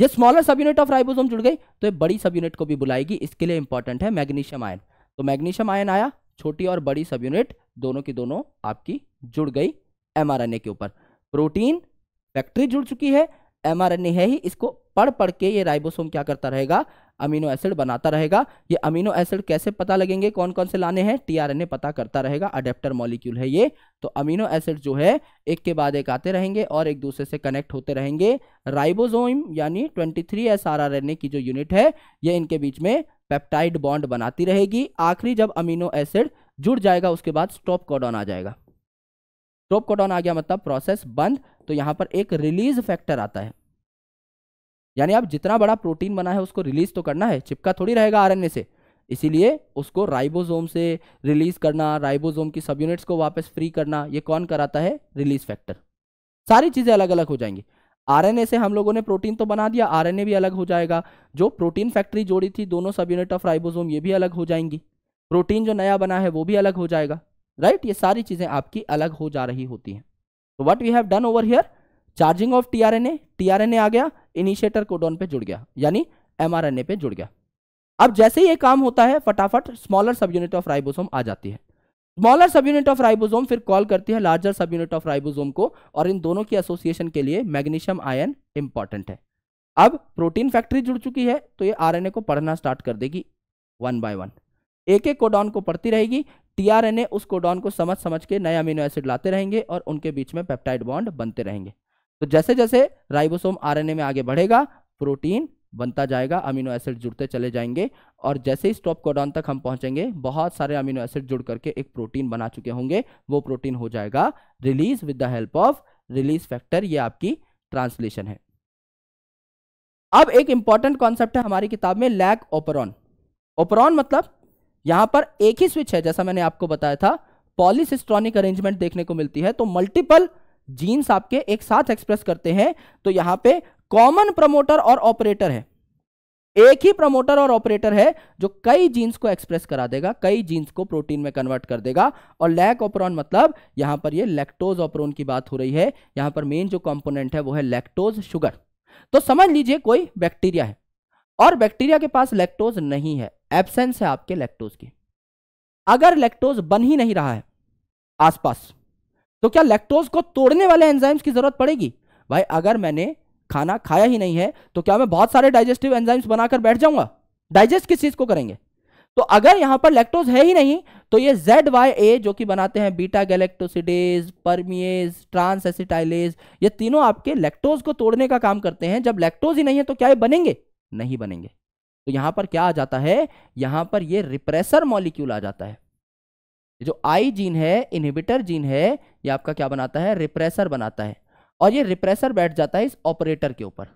ये smaller subunit of ribosome जुड़ गई तो ये बड़ी सब यूनिट को भी बुलाएगी इसके लिए इंपॉर्टेंट है मैग्नीशियम आयन तो मैग्नीशियम आयन आया छोटी और बड़ी सब यूनिट दोनों की दोनों आपकी जुड़ गई एमआरएनए के ऊपर प्रोटीन फैक्ट्री जुड़ चुकी है एमआरएनए है ही इसको पढ़ पढ़ के ये राइबोसोम क्या करता रहेगा अमीनो एसिड बनाता रहेगा ये अमीनो एसिड कैसे पता लगेंगे कौन कौन से लाने हैं टीआरएनए पता करता रहेगा अडेप्टर मॉलिक्यूल है ये तो अमीनो एसिड जो है एक के बाद एक आते रहेंगे और एक दूसरे से कनेक्ट होते रहेंगे राइबोसोम यानी 23 ए की जो यूनिट है ये इनके बीच में पेप्टाइड बॉन्ड बनाती रहेगी आखिरी जब अमीनो एसिड जुड़ जाएगा उसके बाद स्टॉप कोडाउन आ जाएगा स्टॉप कोडाउन आ गया मतलब प्रोसेस बंद तो यहाँ पर एक रिलीज फैक्टर आता है यानी आप जितना बड़ा प्रोटीन बना है उसको रिलीज तो करना है चिपका थोड़ी रहेगा आरएनए से इसीलिए उसको राइबोसोम से रिलीज करना राइबोसोम की सब यूनिट्स को वापस फ्री करना ये कौन कराता है रिलीज फैक्टर सारी चीज़ें अलग अलग हो जाएंगी आरएनए से हम लोगों ने प्रोटीन तो बना दिया आरएनए भी अलग हो जाएगा जो प्रोटीन फैक्ट्री जोड़ी थी दोनों सब यूनिट ऑफ राइबोसोम ये भी अलग हो जाएंगी प्रोटीन जो नया बना है वो भी अलग हो जाएगा राइट ये सारी चीज़ें आपकी अलग हो जा रही होती हैं तो what we have done over here charging of T R N A T R N A आ गया इनिशिएटर कोडोन पे जुड़ गया यानी एमआरएनए पे जुड़ गया अब जैसे ही ये काम होता है फटाफट smaller subunit of ribosome आ जाती है smaller subunit of ribosome फिर कॉल करती है लार्जर सब यूनिट ऑफ राइबोसोम को और इन दोनों की एसोसिएशन के लिए मैग्नीशियम आयन इंपॉर्टेंट है अब प्रोटीन फैक्ट्री जुड़ चुकी है तो ये आरएनए को पढ़ना स्टार्ट कर देगी वन बाय वन एक एक कोडॉन को पढ़ती रहेगी टीआरएनए उस कोडॉन को समझ समझ के नए अमीनो एसिड लाते रहेंगे और उनके बीच में पेप्टाइड बॉन्ड बनते रहेंगे तो जैसे जैसे राइबोसोम आरएनए में आगे बढ़ेगा प्रोटीन बनता जाएगा अमीनो एसिड जुड़ते चले जाएंगे और जैसे ही स्टॉप कोडॉन तक हम पहुंचेंगे बहुत सारे अमीनो एसिड जुड़ करके एक प्रोटीन बना चुके होंगे वो प्रोटीन हो जाएगा release with the help of release factor ये आपकी ट्रांसलेशन है अब एक इंपॉर्टेंट कॉन्सेप्ट है हमारी किताब में लैक ओपरॉन ओपरॉन मतलब यहां पर एक ही स्विच है जैसा मैंने आपको बताया था पॉलिसिस्ट्रॉनिक अरेंजमेंट देखने को मिलती है तो मल्टीपल जीन्स आपके एक साथ एक्सप्रेस करते हैं तो यहां पे कॉमन प्रमोटर और ऑपरेटर है एक ही प्रमोटर और ऑपरेटर है जो कई जीन्स को एक्सप्रेस करा देगा कई जीन्स को प्रोटीन में कन्वर्ट कर देगा और लैक ऑपरॉन मतलब यहां पर ये लैक्टोज ऑपरॉन की बात हो रही है यहां पर मेन जो कंपोनेंट है वो है लैक्टोज शुगर तो समझ लीजिए कोई बैक्टीरिया है और बैक्टीरिया के पास लैक्टोज नहीं है एबसेंस है आपके लैक्टोज की अगर लैक्टोज बन ही नहीं रहा है आसपास तो क्या लैक्टोज को तोड़ने वाले एंजाइम्स की जरूरत पड़ेगी भाई अगर मैंने खाना खाया ही नहीं है तो क्या मैं बहुत सारे डाइजेस्टिव एंजाइम्स बनाकर बैठ जाऊंगा डाइजेस्ट किस चीज को करेंगे तो अगर यहां पर लैक्टोज है ही नहीं तो ये जेड वाई ए जो कि बनाते हैं beta galactosidase permease transacetylase ये तीनों आपके लैक्टोज को तोड़ने का काम करते हैं जब लैक्टोज ही नहीं है तो क्या ये बनेंगे नहीं बनेंगे तो यहां पर क्या आ जाता है यहां पर ये रिप्रेसर मॉलिक्यूल आ जाता है जो आई जीन है इनहिबिटर जीन है ये आपका क्या बनाता है रिप्रेसर बनाता है और ये रिप्रेसर बैठ जाता है इस ऑपरेटर के ऊपर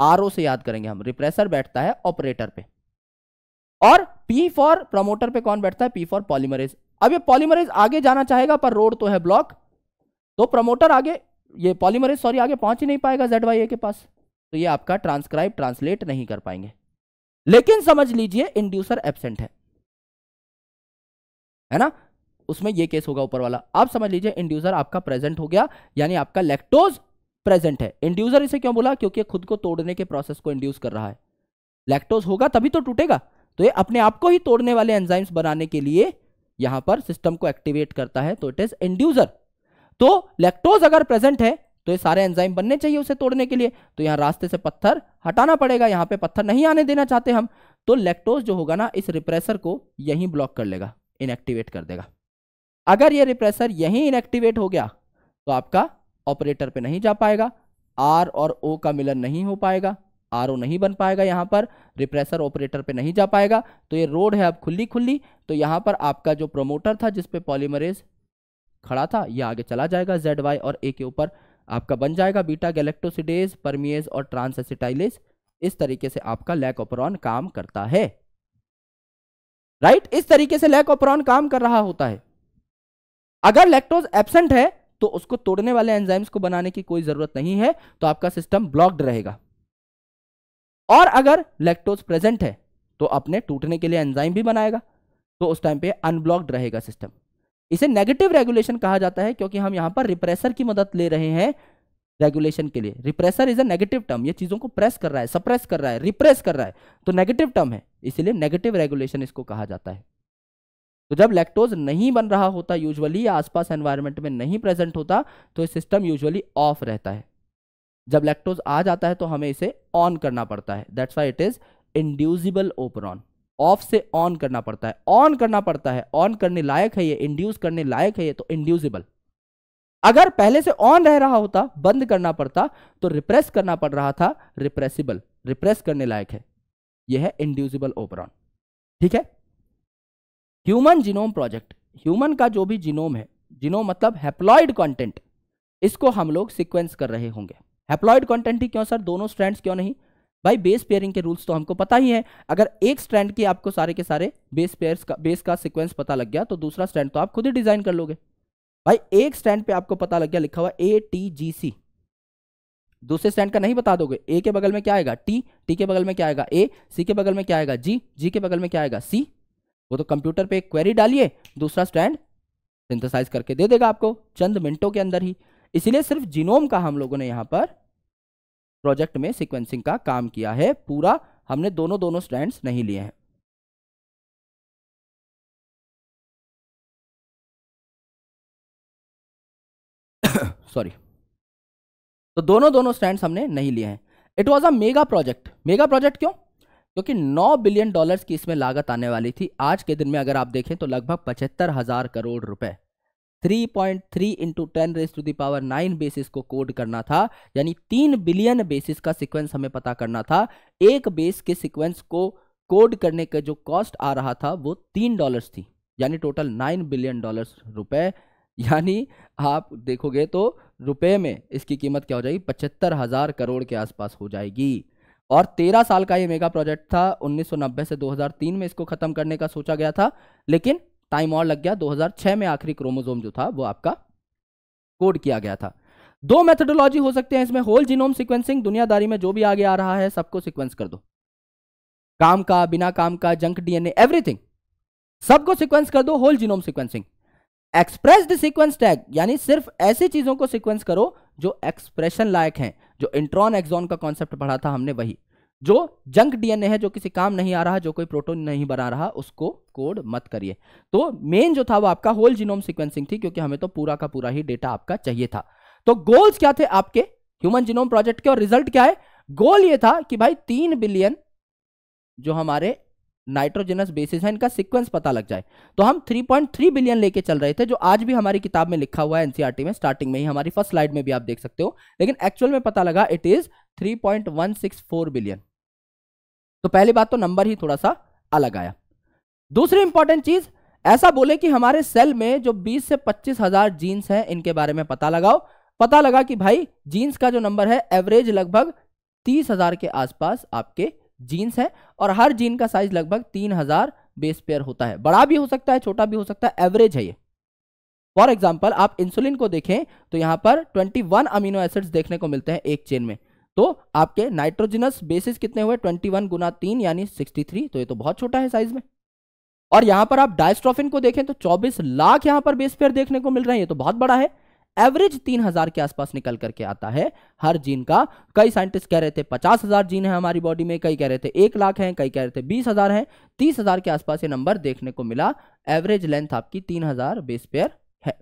आर से याद करेंगे हम रिप्रेसर बैठता है ऑपरेटर पे और पी फॉर प्रमोटर पे कौन बैठता है पी फॉर पॉलीमरेज अब ये पॉलीमरेज आगे जाना चाहेगा पर रोड तो है ब्लॉक तो प्रमोटर आगे ये पॉलीमरेज सॉरी आगे पहुंच ही नहीं पाएगा जेड वाई ए के पास तो ये आपका ट्रांसक्राइब ट्रांसलेट नहीं कर पाएंगे लेकिन समझ लीजिए इंड्यूसर एबसेंट है है ना उसमें ये केस होगा ऊपर वाला आप समझ लीजिए इंड्यूसर आपका प्रेजेंट हो गया यानी आपका लैक्टोज प्रेजेंट है इंड्यूसर इसे क्यों बोला क्योंकि खुद को तोड़ने के प्रोसेस को इंड्यूस कर रहा है लैक्टोज होगा तभी तो टूटेगा तो ये अपने आप को ही तोड़ने वाले एंजाइम्स बनाने के लिए यहां पर सिस्टम को एक्टिवेट करता है तो इट इज इंड्यूसर तो लैक्टोज अगर प्रेजेंट है तो ये सारे एंजाइम बनने चाहिए उसे तोड़ने के लिए तो यहाँ रास्ते से पत्थर हटाना पड़ेगा यहां पे पत्थर नहीं आने देना चाहते हम तो लेक्टोज जो होगा ना इस रिप्रेसर को यहीं ब्लॉक कर लेगा इनएक्टिवेट कर देगा अगर ये रिप्रेसर यहीं इनएक्टिवेट हो गया तो आपका ऑपरेटर पे नहीं जा पाएगा आर और ओ का मिलन नहीं हो पाएगा आर ओ नहीं बन पाएगा यहाँ पर रिप्रेसर ऑपरेटर पे नहीं जा पाएगा तो ये रोड है अब खुली खुली तो यहाँ पर आपका जो प्रोमोटर था जिसपे पॉलीमरेज खड़ा था ये आगे चला जाएगा जेड वाई और ए के ऊपर आपका बन जाएगा बीटा गैलेक्टोसिडेज परमिएज और ट्रांसएसिटाइलेज इस तरीके से आपका लैक ऑपरॉन काम करता है राइट इस तरीके से ऑपरॉन काम कर रहा होता है अगर लैक्टोज एबसेंट है तो उसको तोड़ने वाले एंजाइम्स को बनाने की कोई जरूरत नहीं है तो आपका सिस्टम ब्लॉक्ड रहेगा और अगर लैक्टोज प्रेजेंट है तो अपने टूटने के लिए एंजाइम भी बनाएगा तो उस टाइम पे अनब्लॉक्ड रहेगा सिस्टम इसे नेगेटिव रेगुलेशन कहा जाता है क्योंकि हम यहां पर रिप्रेसर की मदद ले रहे हैं रेगुलेशन के लिए repressor is a negative term ये चीज़ों को प्रेस कर रहा है सप्रेस कर रहा है रिप्रेस कर रहा है तो नेगेटिव टर्म है इसलिए नेगेटिव रेगुलेशन इसको कहा जाता है तो जब लैक्टोज नहीं बन रहा होता यूजुअली या आसपास एनवायरनमेंट में नहीं प्रेजेंट होता तो सिस्टम यूजुअली ऑफ रहता है जब लैक्टोज आ जाता है तो हमें इसे ऑन करना पड़ता है that's why it is inducible operon off से ऑन करना पड़ता है ऑन करना पड़ता है ऑन करने लायक है ये इंड्यूस करने लायक है ये तो इंड्यूजिबल अगर पहले से ऑन रह रहा होता बंद करना पड़ता तो रिप्रेस करना पड़ रहा था रिप्रेसिबल रिप्रेस करने लायक है यह है इंड्यूजिबल ओपरॉन ठीक है ह्यूमन जीनोम प्रोजेक्ट ह्यूमन का जो भी जीनोम है जीनोम मतलब हैप्लॉइड कंटेंट इसको हम लोग सीक्वेंस कर रहे होंगे हैप्लॉइड कंटेंट ही क्यों सर दोनों स्ट्रैंड्स क्यों नहीं भाई बेस पेयरिंग के रूल्स तो हमको पता ही है अगर एक स्ट्रैंड की आपको सारे के सारे बेस पेयर का बेस का सिक्वेंस पता लग गया तो दूसरा स्ट्रैंड तो आप खुद ही डिजाइन कर लोगे भाई एक स्टैंड पे आपको पता लग गया लिखा हुआ ए टी जी सी दूसरे स्टैंड का नहीं बता दोगे ए के बगल में क्या आएगा टी टी के बगल में क्या आएगा ए सी के बगल में क्या आएगा जी जी के बगल में क्या आएगा सी वो तो कंप्यूटर पे क्वेरी डालिए दूसरा स्टैंड सिंथेसाइज करके दे देगा आपको चंद मिनटों के अंदर ही इसीलिए सिर्फ जीनोम का हम लोगों ने यहाँ पर प्रोजेक्ट में सिक्वेंसिंग का काम किया है पूरा हमने दोनों दोनों स्टैंड नहीं लिए हैं सॉरी तो दोनों दोनों स्टैंड हमने नहीं लिए हैं it was a mega project mega project क्यों क्योंकि 9 बिलियन डॉलर्स की इसमें लागत आने वाली थी आज के दिन में अगर आप देखें तो लगभग पचहत्तर हजार करोड़ रुपए 3.3 point three into ten raise to the power nine bases को कोड करना था यानी तीन बिलियन बेसिस का सीक्वेंस हमें पता करना था एक बेस के सीक्वेंस को कोड करने का जो कॉस्ट आ रहा था वो तीन डॉलर्स थी यानी टोटल नाइन बिलियन डॉलर्स रुपए यानी आप देखोगे तो रुपए में इसकी कीमत क्या हो जाएगी पचहत्तर हजार करोड़ के आसपास हो जाएगी और तेरह साल का ये मेगा प्रोजेक्ट था 1990 से 2003 में इसको खत्म करने का सोचा गया था लेकिन टाइम और लग गया 2006 में आखिरी क्रोमोजोम जो था वो आपका कोड किया गया था दो मेथडोलॉजी हो सकते हैं इसमें होल जीनोम सिक्वेंसिंग दुनियादारी में जो भी आगे आ रहा है सबको सिक्वेंस कर दो काम का बिना काम का जंक डीएनए एवरीथिंग सबको सिक्वेंस कर दो whole genome sequencing express the sequence tag यानी सिर्फ ऐसी चीजों को सीक्वेंस करो जो एक्सप्रेशन लायक हैं जो इंट्रॉन एक्सॉन का कॉन्सेप्ट पढ़ा था हमने वही जो जंक डीएनए है जो किसी काम नहीं आ रहा जो कोई प्रोटोन नहीं बना रहा उसको कोड मत करिए तो मेन जो था वो आपका होल जीनोम सिक्वेंसिंग थी क्योंकि हमें तो पूरा का पूरा ही डेटा आपका चाहिए था तो गोल्स क्या थे आपके ह्यूमन जीनोम प्रोजेक्ट के और रिजल्ट क्या है गोल ये था कि भाई तीन बिलियन जो हमारे नाइट्रोजनस बेसिस है इनका सीक्वेंस पता लग जाए तो हम 3.3 बिलियन लेके चल रहे थे जो आज भी हमारी किताब में लिखा हुआ है एनसीईआरटी e में स्टार्टिंग में ही हमारी फर्स्ट स्लाइड में भी आप देख सकते हो लेकिन एक्चुअल में पता लगा इट इज 3.164 बिलियन तो पहली बात तो नंबर ही थोड़ा सा अलग आया दूसरी इंपॉर्टेंट चीज ऐसा बोले कि हमारे सेल में जो बीस से पच्चीस हजार जीन्स हैं इनके बारे में पता लगाओ पता लगा कि भाई जीन्स का जो नंबर है एवरेज लगभग तीस के आसपास आपके जीन्स है और हर जीन का साइज लगभग तीन हजार बेस पेयर होता है बड़ा भी हो सकता है छोटा भी हो सकता है एवरेज है ये फॉर एग्जाम्पल आप इंसुलिन को देखें तो यहाँ पर ट्वेंटी वन अमीनो एसिड्स देखने को मिलते हैं एक चेन में तो आपके नाइट्रोजनस बेसिस कितने हुए ट्वेंटी वन गुना तीन यानी सिक्सटी थ्री तो ये तो बहुत छोटा है साइज में और यहाँ पर आप डायस्ट्रोफिन को देखें तो 24 लाख यहाँ पर बेस पेयर देखने को मिल रहे हैं ये तो बहुत बड़ा है एवरेज तीन हजार के आसपास निकल करके आता है हर जीन का कई साइंटिस्ट कह रहे थे पचास हजार जीन है हमारी बॉडी में कई कह रहे थे एक लाख हैं कई कह रहे थे बीस हजार हैं तीस हजार के आसपास ये नंबर देखने को मिला एवरेज लेंथ आपकी तीन हजार बेस पेयर है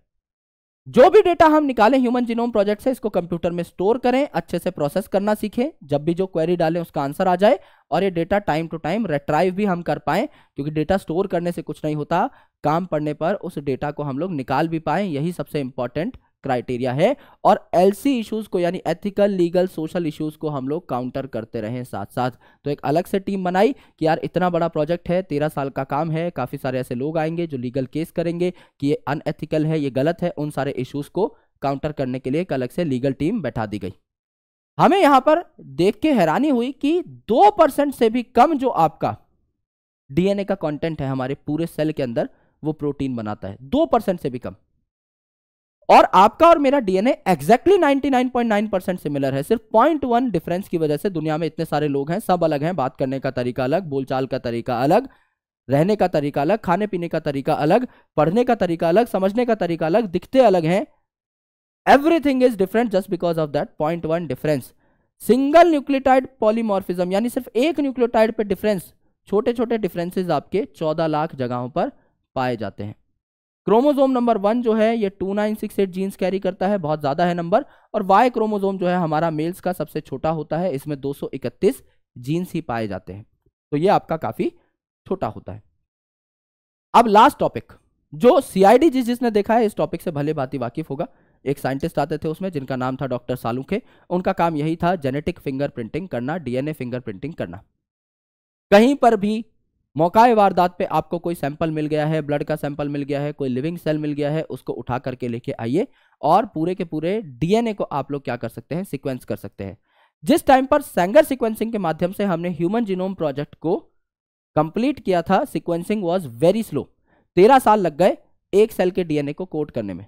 जो भी डेटा हम निकालें ह्यूमन जीनोम प्रोजेक्ट से इसको कंप्यूटर में स्टोर करें अच्छे से प्रोसेस करना सीखें जब भी जो क्वेरी डालें उसका आंसर आ जाए और ये data time to time retrieve भी हम कर पाएं क्योंकि डेटा स्टोर करने से कुछ नहीं होता काम पड़ने पर उस डेटा को हम लोग निकाल भी पाएं यही सबसे इंपॉर्टेंट क्राइटेरिया है और एलसी इश्यूज को यानी एथिकल लीगल सोशल इश्यूज को हम लोग काउंटर करते रहे साथ साथ तो एक अलग से टीम बनाई कि यार इतना बड़ा प्रोजेक्ट है तेरह साल का काम है काफ़ी सारे ऐसे लोग आएंगे जो लीगल केस करेंगे कि ये अनएथिकल है ये गलत है उन सारे इश्यूज को काउंटर करने के लिए एक अलग से लीगल टीम बैठा दी गई हमें यहां पर देख के हैरानी हुई कि दो परसेंट से भी कम जो आपका डीएनए का कॉन्टेंट है हमारे पूरे सेल के अंदर वो प्रोटीन बनाता है दो परसेंट से भी कम और आपका और मेरा डीएनए एक्जैक्टली 99.9 परसेंट सिमिलर है सिर्फ पॉइंट वन डिफरेंस की वजह से दुनिया में इतने सारे लोग हैं सब अलग हैं बात करने का तरीका अलग बोलचाल का तरीका अलग रहने का तरीका अलग खाने पीने का तरीका अलग पढ़ने का तरीका अलग समझने का तरीका अलग दिखते अलग हैं everything is different just because of that point one difference single nucleotide polymorphism यानी सिर्फ एक न्यूक्लियोटाइड पे डिफरेंस छोटे छोटे डिफरेंसेस आपके चौदह लाख जगहों पर पाए जाते हैं क्रोमोजोम नंबर वन जो है ये two nine six eight genes carry करता है बहुत ज़्यादा है नंबर और वाई क्रोमोजोम जो है हमारा मेल्स का सबसे छोटा होता है इसमें 231 जीन्स ही पाए जाते हैं तो ये आपका काफ़ी छोटा होता है अब लास्ट टॉपिक जो सीआईडी जिस जिसने देखा है इस टॉपिक से भले भांति वाकिफ होगा एक साइंटिस्ट आते थे उसमें जिनका नाम था डॉक्टर सालूखे उनका काम यही था जेनेटिक फिंगर करना डीएनए फिंगर करना कहीं पर भी मौकाए वारदात पे आपको कोई सैंपल मिल गया है ब्लड का सैंपल मिल गया है कोई लिविंग सेल मिल गया है उसको उठा करके लेके आइए और पूरे के पूरे डीएनए को आप लोग क्या कर सकते हैं सिक्वेंस कर सकते हैं जिस टाइम पर सेंगर सिक्वेंसिंग के माध्यम से हमने ह्यूमन जीनोम प्रोजेक्ट को कंप्लीट किया था सिक्वेंसिंग वॉज वेरी स्लो तेरह साल लग गए एक सेल के डीएनए को कोट करने में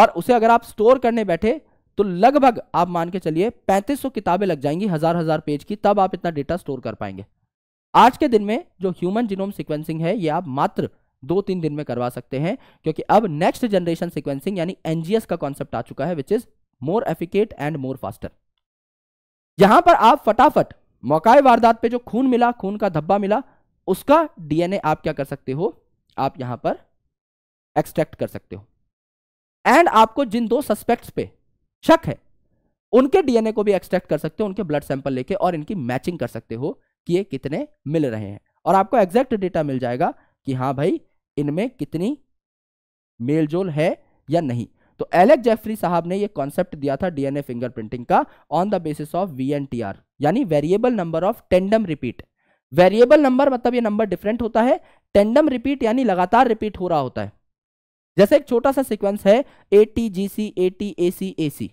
और उसे अगर आप स्टोर करने बैठे तो लगभग आप मान के चलिए 3500 किताबें लग जाएंगी हजार हजार पेज की तब आप इतना डेटा स्टोर कर पाएंगे आज के दिन में जो ह्यूमन जीनोम सिक्वेंसिंग है ये आप मात्र दो तीन दिन में करवा सकते हैं क्योंकि अब नेक्स्ट जनरेशन सिक्वेंसिंग यानी एनजीएस का कॉन्सेप्ट आ चुका है which is more efficient and more faster यहां पर आप फटाफट मौकाए वारदात पे जो खून मिला खून का धब्बा मिला उसका डीएनए आप क्या कर सकते हो आप यहां पर एक्सट्रैक्ट कर सकते हो एंड आपको जिन दो सस्पेक्ट्स पे शक है उनके डीएनए को भी एक्सट्रैक्ट कर सकते हो उनके ब्लड सैंपल लेके और इनकी मैचिंग कर सकते हो कि ये कितने मिल रहे हैं और आपको एग्जैक्ट डेटा मिल जाएगा कि हाँ भाई इनमें कितनी मेलजोल है या नहीं तो एलेक जेफरी साहब ने ये कॉन्सेप्ट दिया था डीएनए फिंगरप्रिंटिंग का on the basis of R यानी variable number of tandem repeat variable number मतलब ये नंबर डिफरेंट होता है टेंडम रिपीट यानी लगातार रिपीट हो रहा होता है जैसे एक छोटा सा सीक्वेंस है ए T G C A T A सी ए सी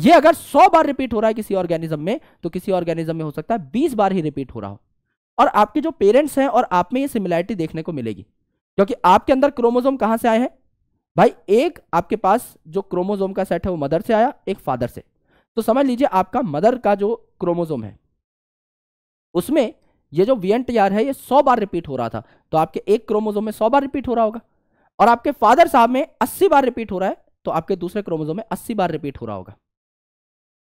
ये अगर 100 बार रिपीट हो रहा है किसी ऑर्गेनिज्म में तो किसी ऑर्गेनिज्म में हो सकता है 20 बार ही रिपीट हो रहा हो और आपके जो पेरेंट्स हैं और आप में ये सिमिलैरिटी देखने को मिलेगी क्योंकि आपके अंदर क्रोमोजोम कहां से आए हैं भाई एक आपके पास जो क्रोमोजोम का सेट है वो मदर से आया एक फादर से तो समझ लीजिए आपका मदर का जो क्रोमोजोम है उसमें ये जो वियंट यार है ये सौ बार रिपीट हो रहा था तो आपके एक क्रोमोजोम में सौ बार रिपीट हो रहा होगा और आपके फादर साहब में अस्सी बार रिपीट हो रहा है तो आपके दूसरे क्रोमोजोम में अस्सी बार रिपीट हो रहा होगा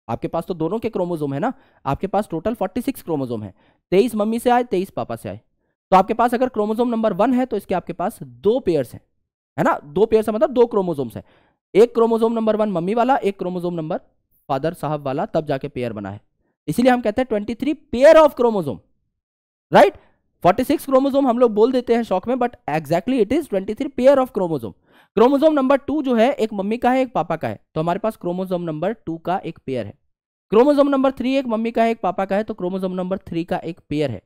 आपके पास तो दोनों के क्रोमोजोम है ना आपके पास टोटल 46 क्रोमोजोम है 23 मम्मी से आए 23 पापा से आए तो आपके पास अगर क्रोमोजोम नंबर वन है तो इसके आपके पास दो पेयर्स हैं है ना दो से मतलब दो क्रोमोजोम्स हैं एक क्रोमोजोम नंबर वन मम्मी वाला एक क्रोमोजोम नंबर फादर साहब वाला तब जाके पेयर बना है इसीलिए हम कहते हैं twenty three pair of chromosome right forty six chromosome हम लोग बोल देते हैं शौक में but exactly it is twenty three pair of chromosome chromosome number two जो है एक मम्मी का है एक पापा का है तो हमारे पास क्रोमोजोम नंबर टू का एक पेयर है क्रोमोजोम नंबर थ्री एक मम्मी का है एक पापा का है तो क्रोमोजोम नंबर थ्री का एक पेयर है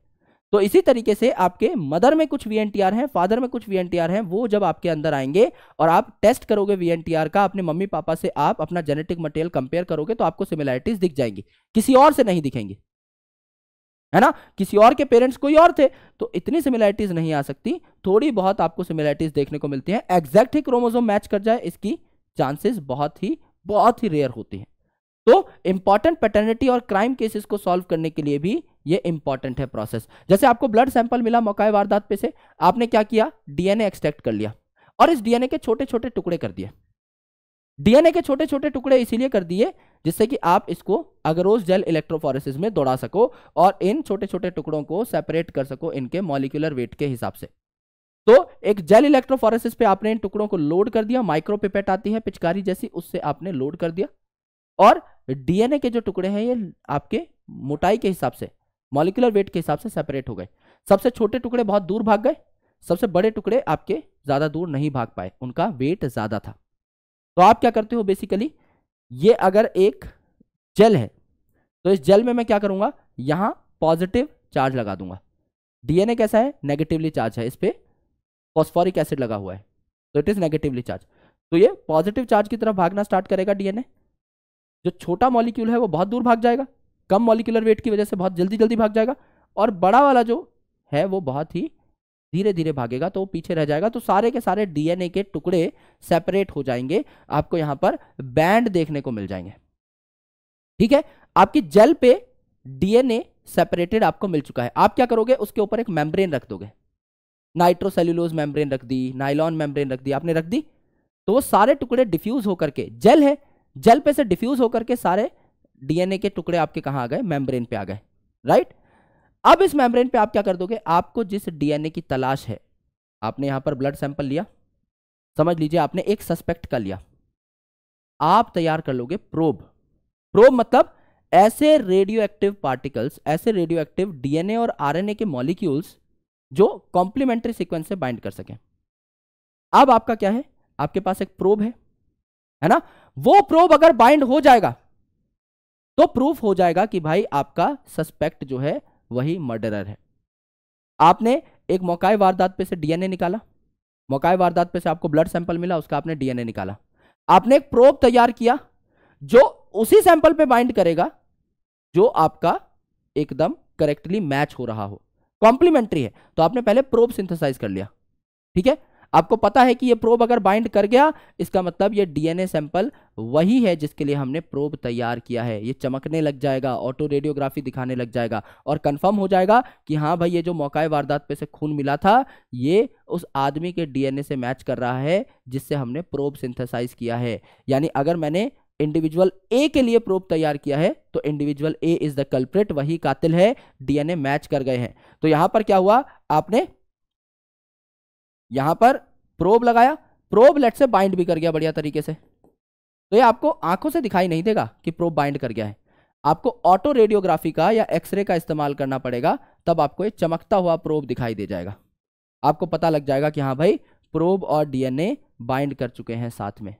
तो इसी तरीके से आपके मदर में कुछ वी है फादर में कुछ वी है वो जब आपके अंदर आएंगे और आप टेस्ट करोगे वी का अपने मम्मी पापा से आप अपना जेनेटिक मटेरियल कंपेयर करोगे तो आपको सिमिलैरिटीज दिख जाएंगी किसी और से नहीं दिखेंगी है ना किसी और के पेरेंट्स कोई और थे तो इतनी सिमिलैरिटीज नहीं आ सकती थोड़ी बहुत आपको सिमिलैरिटीज देखने को मिलती है एग्जैक्ट ही क्रोमोजोम मैच कर जाए इसकी चांसेस बहुत ही बहुत ही रेयर होती हैं तो इंपॉर्टेंट पेटर्निटी और क्राइम केसेस को सॉल्व करने के लिए भी ये इंपॉर्टेंट है प्रोसेस जैसे आपको ब्लड सैंपल मिला मौका वारदात पे से आपने क्या किया डीएनए एक्सट्रैक्ट कर लिया और इस डीएनए के छोटे छोटे टुकड़े कर दिए डीएनए के छोटे छोटे टुकड़े इसीलिए कर दिए जिससे कि आप इसको अगरोज जेल इलेक्ट्रोफोरेसिस में दौड़ा सको और इन छोटे छोटे टुकड़ों को सेपरेट कर सको इनके मॉलिकुलर वेट के हिसाब से तो एक जेल इलेक्ट्रोफोरेसिस पे आपने इन टुकड़ों को लोड कर दिया माइक्रोपिपेट आती है पिचकारी जैसी उससे आपने लोड कर दिया और डीएनए के जो टुकड़े हैं ये आपके मोटाई के हिसाब से मॉलिकुलर वेट के हिसाब से सेपरेट हो गए सबसे छोटे टुकड़े बहुत दूर भाग गए सबसे बड़े टुकड़े आपके ज़्यादा दूर नहीं भाग पाए उनका वेट ज़्यादा था तो आप क्या करते हो बेसिकली ये अगर एक जेल है तो इस जेल में मैं क्या करूंगा यहां पॉजिटिव चार्ज लगा दूंगा डीएनए कैसा है नेगेटिवली चार्ज है इस पर फॉस्फोरिक एसिड लगा हुआ है तो इट इज़ नेगेटिवली चार्ज तो ये पॉजिटिव चार्ज की तरफ भागना स्टार्ट करेगा डीएनए जो छोटा मॉलिक्यूल है वो बहुत दूर भाग जाएगा कम मॉलिक्यूलर वेट की वजह से बहुत जल्दी जल्दी भाग जाएगा और बड़ा वाला जो है वो बहुत ही धीरे धीरे भागेगा तो पीछे रह जाएगा तो सारे के सारे डीएनए के टुकड़े सेपरेट हो जाएंगे आपको यहां पर बैंड देखने को मिल जाएंगे ठीक है आपकी जेल पे डीएनए सेपरेटेड आपको मिल चुका है आप क्या करोगे उसके ऊपर एक मेम्ब्रेन रख दोगे नाइट्रोसेल्यूलोज मेम्ब्रेन रख दी नाइलॉन मेम्ब्रेन रख दी आपने रख दी तो वो सारे टुकड़े डिफ्यूज होकर के जेल है जेल पे से डिफ्यूज होकर के सारे डीएनए के टुकड़े आपके कहाँ आ गए मेम्ब्रेन पे आ गए राइट अब इस मेम्ब्रेन पे आप क्या कर दोगे आपको जिस डीएनए की तलाश है आपने यहां पर ब्लड सैंपल लिया समझ लीजिए आपने एक सस्पेक्ट का लिया आप तैयार कर लोगे प्रोब प्रोब मतलब ऐसे रेडियो एक्टिव पार्टिकल्स ऐसे रेडियो एक्टिव डीएनए और आरएनए के मॉलिक्यूल्स जो कॉम्प्लीमेंट्री सिक्वेंस से बाइंड कर सकें अब आपका क्या है आपके पास एक प्रोब है है ना वो प्रोब अगर बाइंड हो जाएगा तो प्रूफ हो जाएगा कि भाई आपका सस्पेक्ट जो है वही मर्डरर है आपने एक मौकाई वारदात पे से डीएनए निकाला मौकाई वारदात पे से आपको ब्लड सैंपल मिला उसका आपने डीएनए निकाला आपने एक प्रोब तैयार किया जो उसी सैंपल पे बाइंड करेगा जो आपका एकदम करेक्टली मैच हो रहा हो कॉम्प्लीमेंट्री है तो आपने पहले प्रोब सिंथेसाइज कर लिया ठीक है आपको पता है कि ये प्रोब अगर बाइंड कर गया इसका मतलब ये डीएनए सैंपल वही है जिसके लिए हमने प्रोब तैयार किया है ये चमकने लग जाएगा ऑटो रेडियोग्राफी दिखाने लग जाएगा और कंफर्म हो जाएगा कि हाँ भाई ये जो मौका वारदात पे से खून मिला था ये उस आदमी के डीएनए से मैच कर रहा है जिससे हमने प्रोब सिंथेसाइज किया है यानी अगर मैंने इंडिविजुअल ए के लिए प्रोब तैयार किया है तो individual A is the culprit वही कातिल है डीएनए मैच कर गए हैं तो यहां पर क्या हुआ आपने यहां पर प्रोब लगाया प्रोब लेट से बाइंड भी कर गया बढ़िया तरीके से तो ये आपको आंखों से दिखाई नहीं देगा कि प्रोब बाइंड कर गया है आपको ऑटो रेडियोग्राफी का या एक्सरे का इस्तेमाल करना पड़ेगा तब आपको ये चमकता हुआ प्रोब दिखाई दे जाएगा आपको पता लग जाएगा कि हाँ भाई प्रोब और डीएनए बाइंड कर चुके हैं साथ में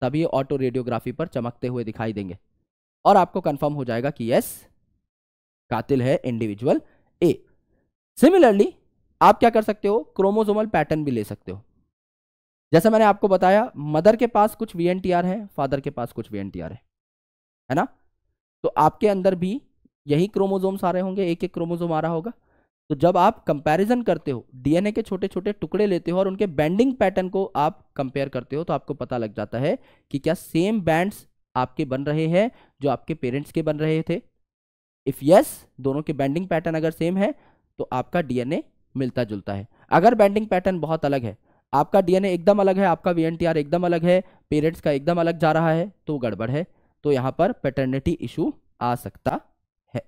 तभी ऑटो रेडियोग्राफी पर चमकते हुए दिखाई देंगे और आपको कंफर्म हो जाएगा कि यस कातिल है इंडिविजुअल ए सिमिलरली आप क्या कर सकते हो क्रोमोजोमल पैटर्न भी ले सकते हो जैसा मैंने आपको बताया मदर के पास कुछ वी एन टी आर है फादर के पास कुछ वी एन टी आर है है ना तो आपके अंदर भी यही क्रोमोजोम्स आ रहे होंगे एक एक क्रोमोजोम आ रहा होगा तो जब आप कंपैरिजन करते हो डीएनए के छोटे छोटे टुकड़े लेते हो और उनके बैंडिंग पैटर्न को आप कंपेयर करते हो तो आपको पता लग जाता है कि क्या सेम बैंड्स आपके बन रहे हैं जो आपके पेरेंट्स के बन रहे थे इफ़ यस yes, दोनों के बैंडिंग पैटर्न अगर सेम है तो आपका डीएनए मिलता जुलता है अगर बैंडिंग पैटर्न बहुत अलग है आपका डीएनए एकदम अलग है आपका वी एकदम अलग है पेरेंट्स का एकदम अलग जा रहा है तो गड़बड़ है तो यहाँ पर पैटर्निटी इशू आ सकता है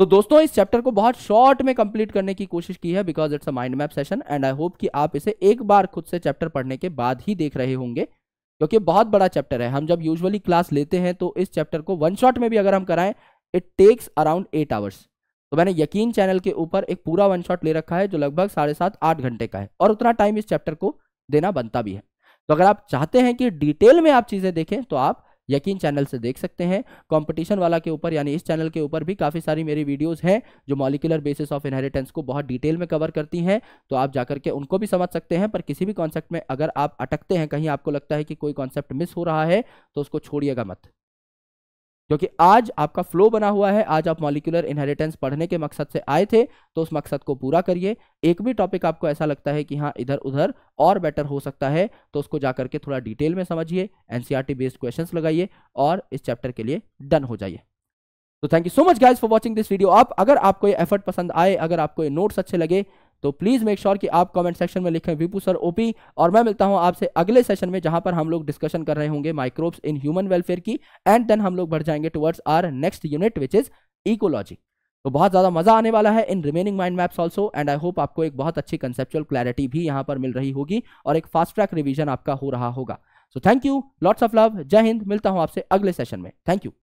तो दोस्तों इस चैप्टर को बहुत शॉर्ट में कंप्लीट करने की कोशिश की है because it's a mind map session and I hope कि आप इसे एक बार खुद से चैप्टर पढ़ने के बाद ही देख रहे होंगे क्योंकि बहुत बड़ा चैप्टर है हम जब यूजली क्लास लेते हैं तो इस चैप्टर को वन शॉट में भी अगर हम कराएं it takes around eight hours तो मैंने यकीन चैनल के ऊपर एक पूरा वन शॉट ले रखा है जो लगभग साढ़े सात आठ घंटे का है और उतना टाइम इस चैप्टर को देना बनता भी है तो अगर आप चाहते हैं कि डिटेल में आप चीज़ें देखें तो आप यकीन चैनल से देख सकते हैं कंपटीशन वाला के ऊपर यानी इस चैनल के ऊपर भी काफ़ी सारी मेरी वीडियोस हैं जो मॉलिकुलर बेसिस ऑफ इनहेरिटेंस को बहुत डिटेल में कवर करती हैं तो आप जाकर के उनको भी समझ सकते हैं पर किसी भी कॉन्सेप्ट में अगर आप अटकते हैं कहीं आपको लगता है कि कोई कॉन्सेप्ट मिस हो रहा है तो उसको छोड़िएगा मत क्योंकि आज आपका फ्लो बना हुआ है आज आप मॉलिकुलर इनहेरिटेंस पढ़ने के मकसद से आए थे तो उस मकसद को पूरा करिए एक भी टॉपिक आपको ऐसा लगता है कि हाँ इधर उधर और बेटर हो सकता है तो उसको जाकर के थोड़ा डिटेल में समझिए एनसीईआरटी बेस्ड क्वेश्चंस लगाइए और इस चैप्टर के लिए डन हो जाइए तो thank you so much guys for watching this video आप अगर आपको ये एफर्ट पसंद आए अगर आपको ये नोट्स अच्छे लगे तो प्लीज़ मेक श्योर कि आप कमेंट सेक्शन में लिखें विपू सर ओपी और मैं मिलता हूं आपसे अगले सेशन में जहां पर हम लोग डिस्कशन कर रहे होंगे माइक्रोब्स इन ह्यूमन वेलफेयर की एंड देन हम लोग बढ़ जाएंगे towards our next unit which is ecology तो बहुत ज़्यादा मज़ा आने वाला है in remaining mind maps also and I hope आपको एक बहुत अच्छी कंसेप्चुअल क्लैरिटी भी यहाँ पर मिल रही होगी और एक फास्ट ट्रैक रिविजन आपका हो रहा होगा so thank you lots of love जय हिंद मिलता हूँ आपसे अगले सेशन में थैंक यू